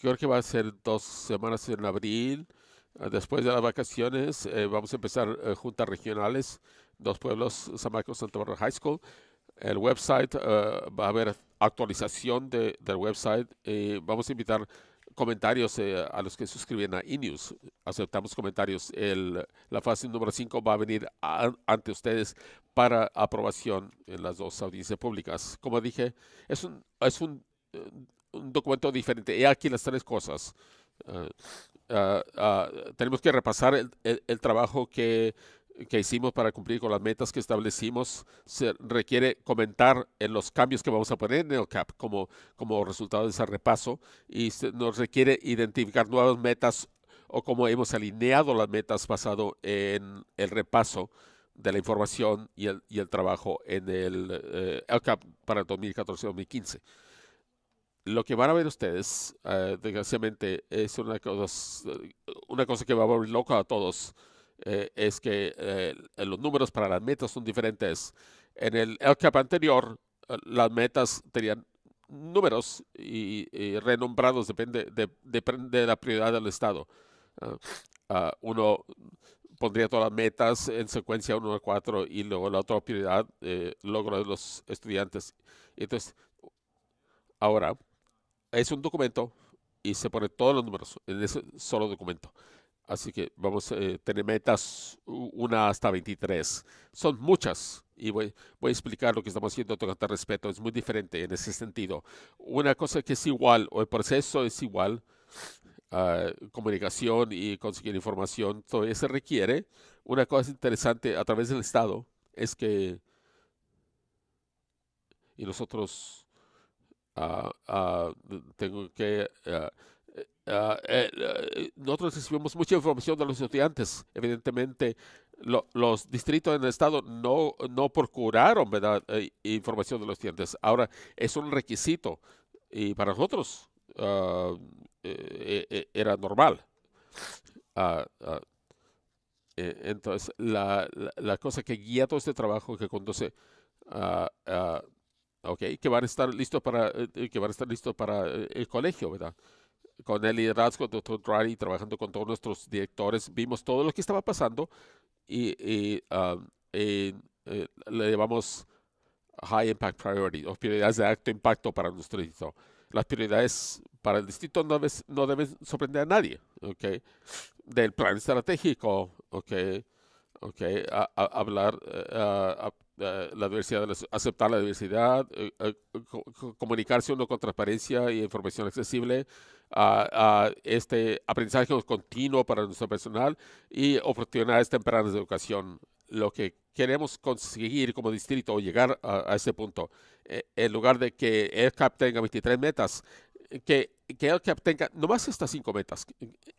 creo que va a ser dos semanas en abril. Después de las vacaciones, vamos a empezar juntas regionales, dos pueblos, San Marcos, Santa Barbara High School. El website, va a haber actualización de, del website. vamos a invitar comentarios eh, a los que suscriben a iNews Aceptamos comentarios. El, la fase número 5 va a venir ante ustedes para aprobación en las dos audiencias públicas. Como dije, es un, es un, eh, documento diferente. Y aquí las tres cosas. Eh, ah, tenemos que repasar el trabajo que que hicimos para cumplir con las metas que establecimos, se requiere comentar en los cambios que vamos a poner en el CAP como, como resultado de ese repaso y nos requiere identificar nuevas metas o cómo hemos alineado las metas basado en el repaso de la información y el, y el trabajo en el, eh, el CAP para 2014-2015 lo que van a ver ustedes, eh, desgraciadamente, es una cosa, una cosa que va a volver loca a todos, eh, es que eh, los números para las metas son diferentes. En el LCAP anterior, eh, las metas tenían números y, renombrados, depende de, la prioridad del Estado. Ah, ah, uno pondría todas las metas en secuencia 1 a 4 y luego la otra prioridad, logro de los estudiantes. Entonces, ahora es un documento y se pone todos los números en ese solo documento. Así que vamos a eh, tener metas, una hasta 23. Son muchas y voy, voy a explicar lo que estamos haciendo con tanto respeto. Es muy diferente en ese sentido. Una cosa que es igual, o el proceso es igual, ah, comunicación y conseguir información, todavía se requiere. Una cosa interesante a través del Estado es que, y nosotros ah, ah, tengo que Ah, eh, eh, nosotros recibimos mucha información de los estudiantes. Evidentemente, lo, los distritos en el estado no, no procuraron eh, información de los estudiantes. Ahora es un requisito y para nosotros ah, era normal. Ah, e, entonces, la, la, cosa que guía todo este trabajo que conduce okay, que van a estar listos para que van a estar listos para el colegio, ¿verdad? con el liderazgo de Dr. Drari, trabajando con todos nuestros directores, vimos todo lo que estaba pasando y, um, eh, le llevamos High Impact Priority, o prioridades de alto impacto para nuestro distrito. Las prioridades para el distrito no, deben sorprender a nadie, okay? Del plan estratégico, ¿ok? okay, hablar, eh, la diversidad, aceptar la diversidad, eh, eh, comunicarse uno con transparencia y información accesible, este aprendizaje continuo para nuestro personal y oportunidades tempranas de educación. Lo que queremos conseguir como distrito o llegar a, ese punto, eh, en lugar de que cap tenga 23 metas, que que, que obtenga más estas cinco metas.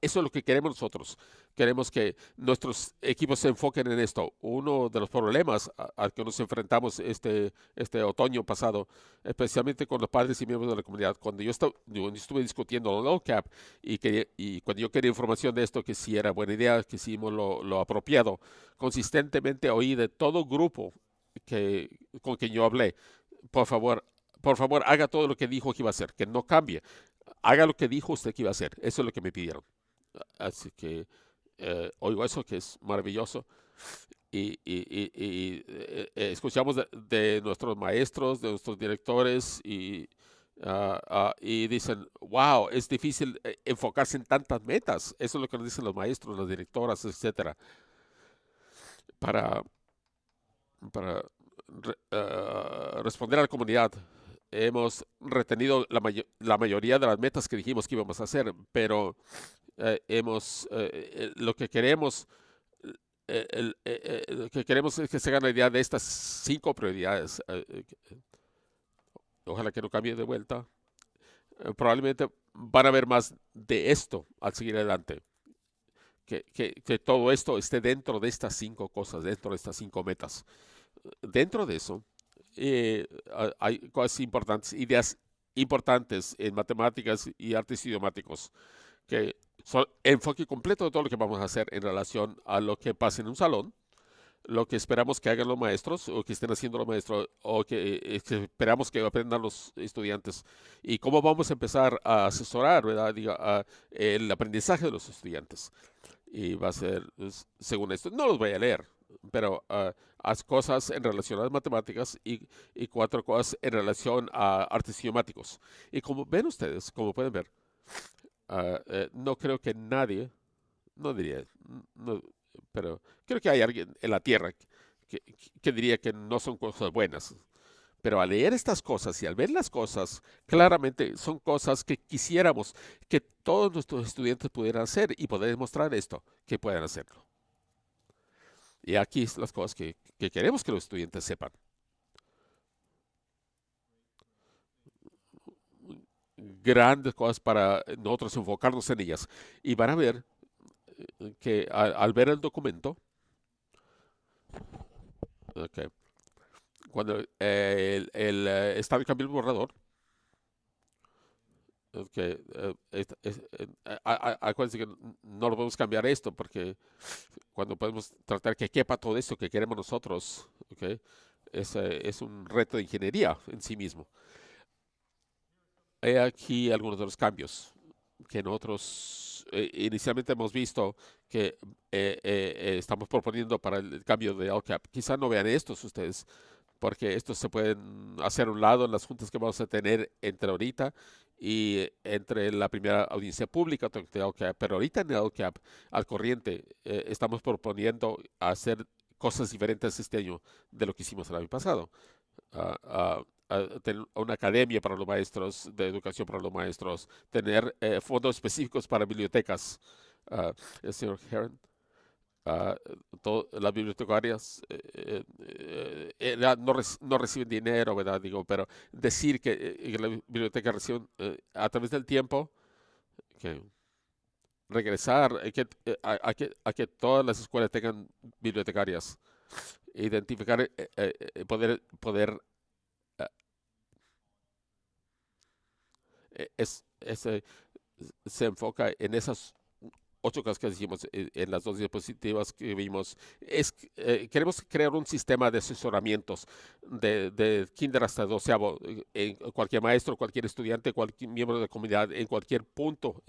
Eso es lo que queremos nosotros. Queremos que nuestros equipos se enfoquen en esto. Uno de los problemas al que nos enfrentamos este, este otoño pasado, especialmente con los padres y miembros de la comunidad, cuando yo, estuve discutiendo el low cap y, que, cuando yo quería información de esto, que si era buena idea, que hicimos lo, lo apropiado, consistentemente oí de todo grupo que, con quien yo hablé, por favor, por favor, haga todo lo que dijo que iba a hacer, que no cambie haga lo que dijo usted que iba a hacer. Eso es lo que me pidieron. Así que eh, oigo eso, que es maravilloso. Y, eh, escuchamos de, nuestros maestros, de nuestros directores, y, ah, ah, dicen, wow, es difícil eh, enfocarse en tantas metas. Eso es lo que nos dicen los maestros, las directoras, etc. Para, responder a la comunidad hemos retenido la, la, mayoría de las metas que dijimos que íbamos a hacer, pero eh, hemos, eh, eh, lo que queremos... que queremos es que se gane la idea de estas cinco prioridades. Ojalá que no cambie de vuelta. Probablemente van a ver más de esto al seguir adelante. que, que, todo esto esté dentro de estas cinco cosas, dentro de estas cinco metas. Dentro de eso, eh, hay cosas importantes, ideas importantes en matemáticas y artes idiomáticos, que son enfoque completo de todo lo que vamos a hacer en relación a lo que pasa en un salón, lo que esperamos que hagan los maestros o que estén haciendo los maestros o que, eh, esperamos que aprendan los estudiantes y cómo vamos a empezar a asesorar a, el aprendizaje de los estudiantes. Y va a ser pues, según esto, no los voy a leer, pero las ah, cosas en relación a las matemáticas y, cuatro cosas en relación a artes cinemáticos. Y como ven ustedes, como pueden ver, ah, eh, no creo que nadie, no diría, pero creo que hay alguien en la Tierra que, que diría que no son cosas buenas. Pero al leer estas cosas y al ver las cosas, claramente son cosas que quisiéramos que todos nuestros estudiantes pudieran hacer y poder demostrar esto, que puedan hacerlo. Y aquí es las cosas que, que queremos que los estudiantes sepan. Grandes cosas para nosotros enfocarnos en ellas. Y van a ver eh, que al, ver el documento, cuando está eh, el, el, eh, el borrador, que eh, es, eh, eh, acuérdense que no lo podemos cambiar esto porque cuando podemos tratar que quepa todo esto que queremos nosotros, okay, es, es, un reto de ingeniería en sí mismo. He aquí algunos de los cambios que nosotros inicialmente hemos visto que estamos proponiendo para el cambio de LCAP. Quizá no vean estos ustedes, porque estos se pueden hacer a un lado en las juntas que vamos a tener entre ahorita y entre la primera audiencia pública pero ahorita en el OCAP, al corriente, eh, estamos proponiendo hacer cosas diferentes este año de lo que hicimos el año pasado. Ah, ah, ah, tener una academia para los maestros, de educación para los maestros, tener eh, fondos específicos para bibliotecas. el señor Heron. Ah, las bibliotecarias eh, eh, eh, no, reciben dinero, ¿verdad? Digo, pero decir que, la biblioteca recibe a través del tiempo, que regresar, que, a, que, a, que, todas las escuelas tengan bibliotecarias, identificar, poder, poder e, es, es se enfoca en esas Ocho cosas que decimos eh, en las dos diapositivas que vimos, es eh, queremos crear un sistema de asesoramientos de, kinder hasta doceavo, eh, en cualquier maestro, cualquier estudiante, cualquier miembro de la comunidad, en cualquier punto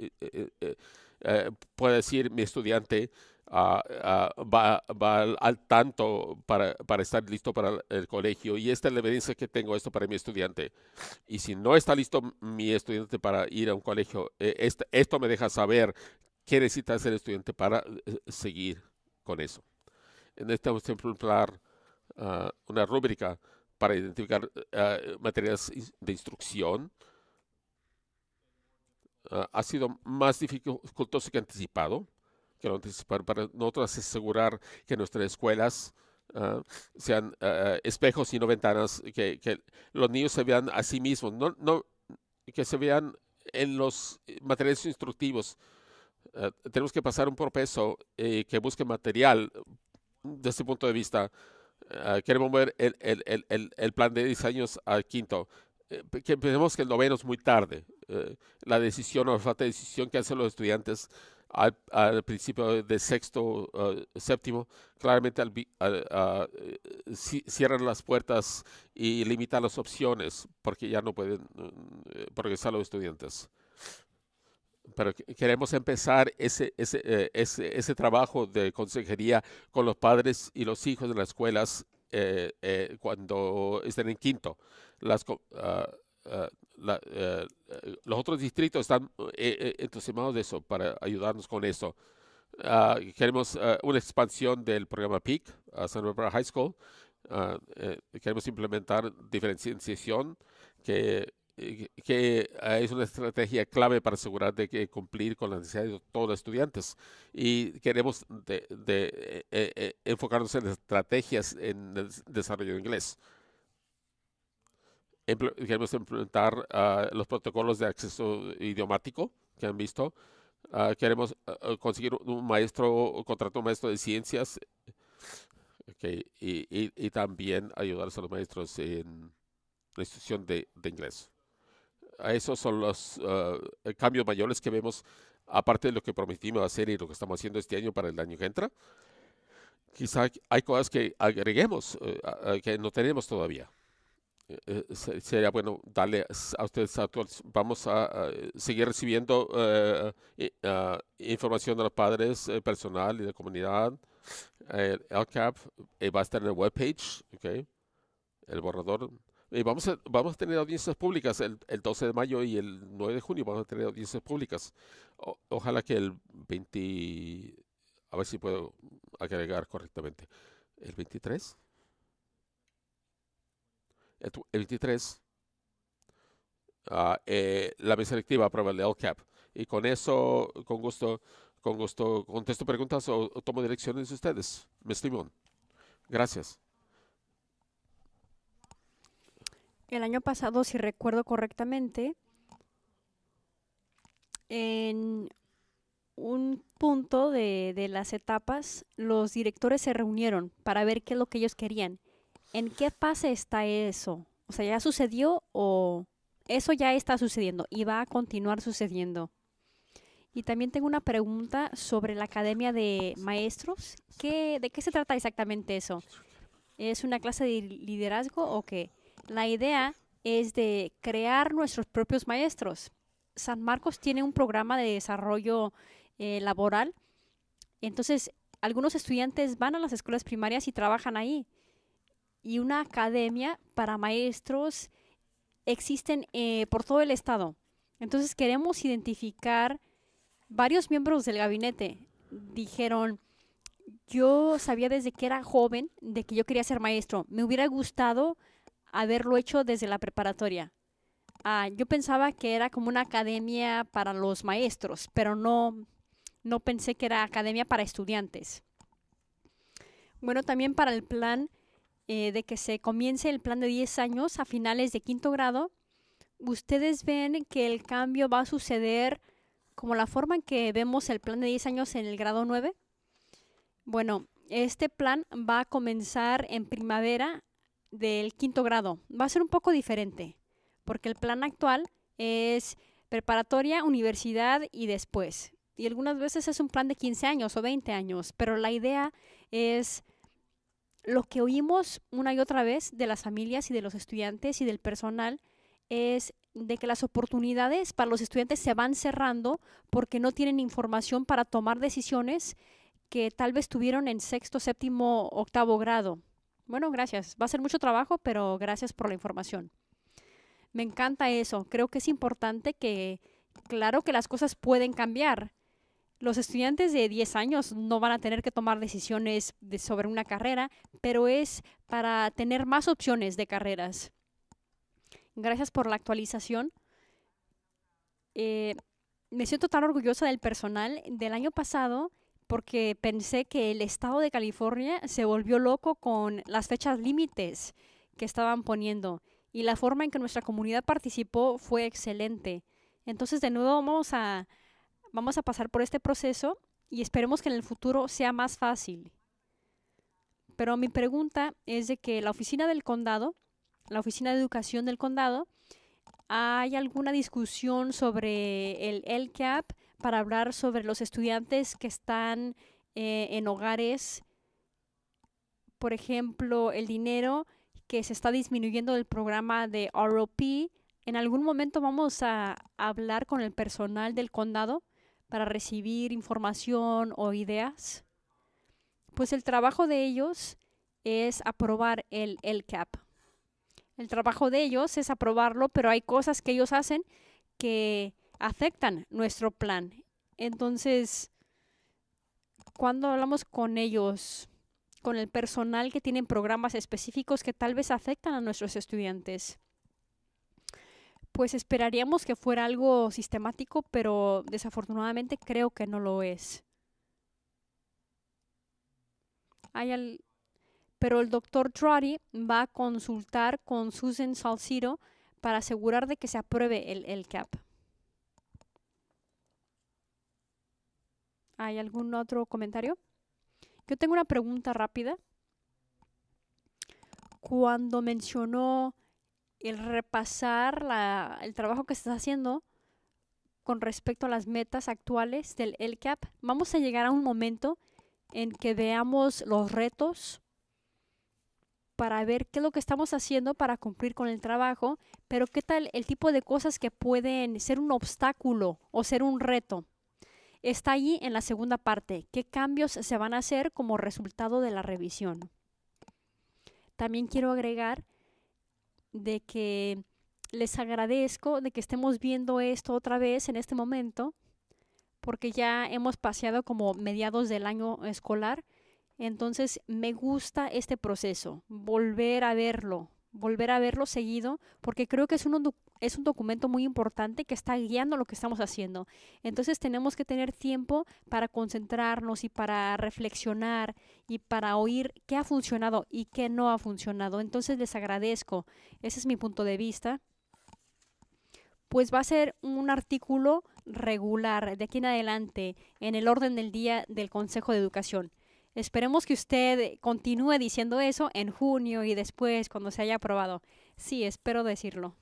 puede decir mi estudiante ah, ah, va, va al, tanto para, para, estar listo para el colegio y esta es la evidencia que tengo esto para mi estudiante. Y si no está listo mi estudiante para ir a un colegio, esto me deja saber qué necesita hacer el estudiante para eh, seguir con eso. Necesitamos implementar ah, una rúbrica para identificar materiales eh, materias de instrucción. Ah, ha sido más dificultoso que anticipado, que anticipar para nosotros asegurar que nuestras escuelas ah, sean eh, espejos y no ventanas, que, que, los niños se vean a sí mismos, no, no, que se vean en los materiales instructivos, eh, tenemos que pasar un proceso y eh, que busque material desde mm, este punto de vista. Eh, queremos mover el, el, el, el, plan de 10 años al quinto. que pensemos que el noveno es muy tarde. la decisión o la falta de decisión que hacen los estudiantes al, principio de sexto, séptimo, claramente cierran las puertas y limitan las opciones porque ya no pueden progresar los estudiantes pero queremos empezar ese, eh, ese, ese, trabajo de consejería con los padres y los hijos de las escuelas eh, eh, cuando estén en quinto. Las, ah, ah, los otros distritos están entusiasmados de eso, para ayudarnos con eso. Ah, queremos una expansión del programa PIC a San Barbara High School. queremos implementar diferenciación que eh, que ah, es una estrategia clave para asegurar de que cumplir con las necesidades de todos los estudiantes. Y queremos eh, eh, enfocarnos en estrategias en el desarrollo de inglés. queremos implementar ah, los protocolos de acceso idiomático que han visto. Ah, queremos conseguir un maestro, contratar un maestro de ciencias y, también ayudar a los maestros en la institución de inglés esos son los ah, eh, cambios mayores que vemos, aparte de lo que prometimos hacer y lo que estamos haciendo este año para el año que entra. Quizá hay cosas que agreguemos, eh, que no tenemos todavía. Eh, sería bueno darle a ustedes a Vamos a, seguir recibiendo ah, información de los padres, personal y de comunidad. El cap va a estar en la webpage, okay. el borrador. Eh, vamos, a, vamos a tener audiencias públicas el, 12 de mayo y el 9 de junio. Vamos a tener audiencias públicas. ojalá que el 20. A ver si puedo agregar correctamente. ¿El 23? El, 23. Ah, eh, la mesa electiva aprueba el LCAP. Y con eso, con gusto, con gusto contesto preguntas o, tomo direcciones de ustedes. me Gracias. el año pasado, si recuerdo correctamente, en un punto de, las etapas, los directores se reunieron para ver qué es lo que ellos querían. ¿En qué fase está eso? O sea, ¿ya sucedió o eso ya está sucediendo y va a continuar sucediendo? Y también tengo una pregunta sobre la Academia de Maestros. ¿Qué, ¿De qué se trata exactamente eso? ¿Es una clase de liderazgo o qué? La idea es de crear nuestros propios maestros. San Marcos tiene un programa de desarrollo eh, laboral. Entonces, algunos estudiantes van a las escuelas primarias y trabajan ahí. Y una academia para maestros existen eh, por todo el estado. Entonces, queremos identificar varios miembros del gabinete. Dijeron, yo sabía desde que era joven de que yo quería ser maestro. Me hubiera gustado haberlo hecho desde la preparatoria. Ah, yo pensaba que era como una academia para los maestros, pero no, no pensé que era academia para estudiantes. Bueno, también para el plan eh, de que se comience el plan de 10 años a finales de quinto grado, ustedes ven que el cambio va a suceder como la forma en que vemos el plan de 10 años en el grado 9. Bueno, este plan va a comenzar en primavera del quinto grado. Va a ser un poco diferente, porque el plan actual es preparatoria, universidad y después. Y algunas veces es un plan de 15 años o 20 años, pero la idea es lo que oímos una y otra vez de las familias y de los estudiantes y del personal es de que las oportunidades para los estudiantes se van cerrando porque no tienen información para tomar decisiones que tal vez tuvieron en sexto, séptimo, octavo grado. Bueno, gracias. Va a ser mucho trabajo, pero gracias por la información. Me encanta eso. Creo que es importante que, claro que las cosas pueden cambiar. Los estudiantes de 10 años no van a tener que tomar decisiones sobre una carrera, pero es para tener más opciones de carreras. Gracias por la actualización. Eh, me siento tan orgullosa del personal. Del año pasado porque pensé que el estado de California se volvió loco con las fechas límites que estaban poniendo y la forma en que nuestra comunidad participó fue excelente. Entonces, de nuevo vamos a, vamos a pasar por este proceso y esperemos que en el futuro sea más fácil. Pero mi pregunta es de que la oficina del condado, la oficina de educación del condado, ¿hay alguna discusión sobre el LCAP para hablar sobre los estudiantes que están eh, en hogares, por ejemplo, el dinero que se está disminuyendo del programa de ROP. En algún momento vamos a hablar con el personal del condado para recibir información o ideas. Pues el trabajo de ellos es aprobar el LCAP. El trabajo de ellos es aprobarlo, pero hay cosas que ellos hacen que afectan nuestro plan. Entonces, cuando hablamos con ellos, con el personal que tienen programas específicos que tal vez afectan a nuestros estudiantes, pues esperaríamos que fuera algo sistemático, pero desafortunadamente creo que no lo es. Hay Pero el doctor Trotty va a consultar con Susan Salcido para asegurar de que se apruebe el CAP. ¿Hay algún otro comentario? Yo tengo una pregunta rápida. Cuando mencionó el repasar el trabajo que estás haciendo con respecto a las metas actuales del LCAP, vamos a llegar a un momento en que veamos los retos para ver qué es lo que estamos haciendo para cumplir con el trabajo, pero qué tal el tipo de cosas que pueden ser un obstáculo o ser un reto está allí en la segunda parte, qué cambios se van a hacer como resultado de la revisión. También quiero agregar de que les agradezco de que estemos viendo esto otra vez en este momento, porque ya hemos paseado como mediados del año escolar. Entonces me gusta este proceso, volver a verlo, volver a verlo seguido, porque creo que es un, documento muy importante que está guiando lo que estamos haciendo. Entonces tenemos que tener tiempo para concentrarnos y para reflexionar y para oír qué ha funcionado y qué no ha funcionado. Entonces les agradezco. Ese es mi punto de vista. Pues va a ser un artículo regular de aquí en adelante en el orden del día del Consejo de Educación. Esperemos que usted continúe diciendo eso en junio y después cuando se haya aprobado. Sí, espero decirlo.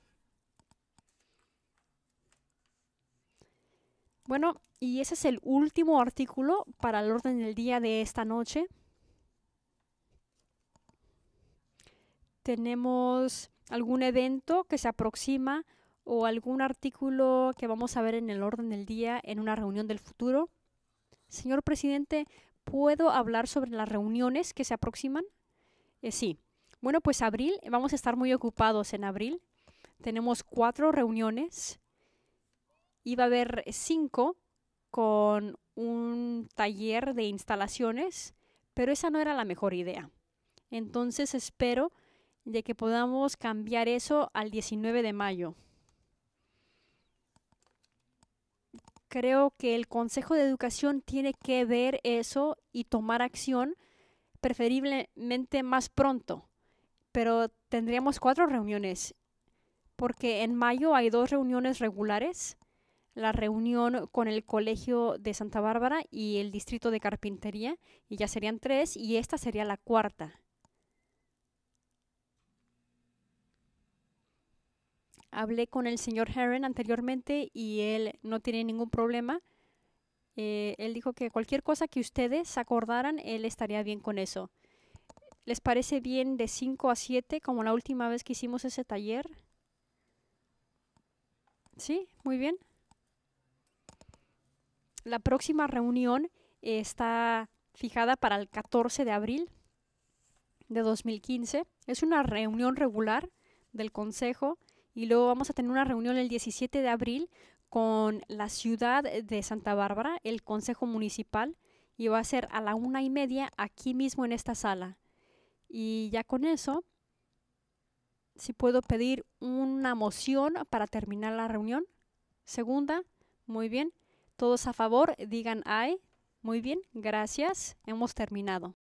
Bueno, y ese es el último artículo para el orden del día de esta noche. Tenemos algún evento que se aproxima o algún artículo que vamos a ver en el orden del día en una reunión del futuro. Señor presidente, ¿Puedo hablar sobre las reuniones que se aproximan? Eh, sí. Bueno, pues abril, vamos a estar muy ocupados en abril. Tenemos cuatro reuniones Iba a haber cinco con un taller de instalaciones, pero esa no era la mejor idea. Entonces espero de que podamos cambiar eso al 19 de mayo. Creo que el Consejo de Educación tiene que ver eso y tomar acción preferiblemente más pronto. Pero tendríamos cuatro reuniones, porque en mayo hay dos reuniones regulares, la reunión con el Colegio de Santa Bárbara y el Distrito de Carpintería, y ya serían tres, y esta sería la cuarta. hablé con el señor Heron anteriormente y él no tiene ningún problema. Eh, él dijo que cualquier cosa que ustedes acordaran, él estaría bien con eso. ¿Les parece bien de 5 a 7 como la última vez que hicimos ese taller? Sí, muy bien. La próxima reunión eh, está fijada para el 14 de abril de 2015. Es una reunión regular del Consejo y luego vamos a tener una reunión el 17 de abril con la ciudad de Santa Bárbara, el Consejo Municipal, y va a ser a la una y media aquí mismo en esta sala. Y ya con eso, si puedo pedir una moción para terminar la reunión. Segunda, muy bien. Todos a favor, digan ay. Muy bien, gracias. Hemos terminado.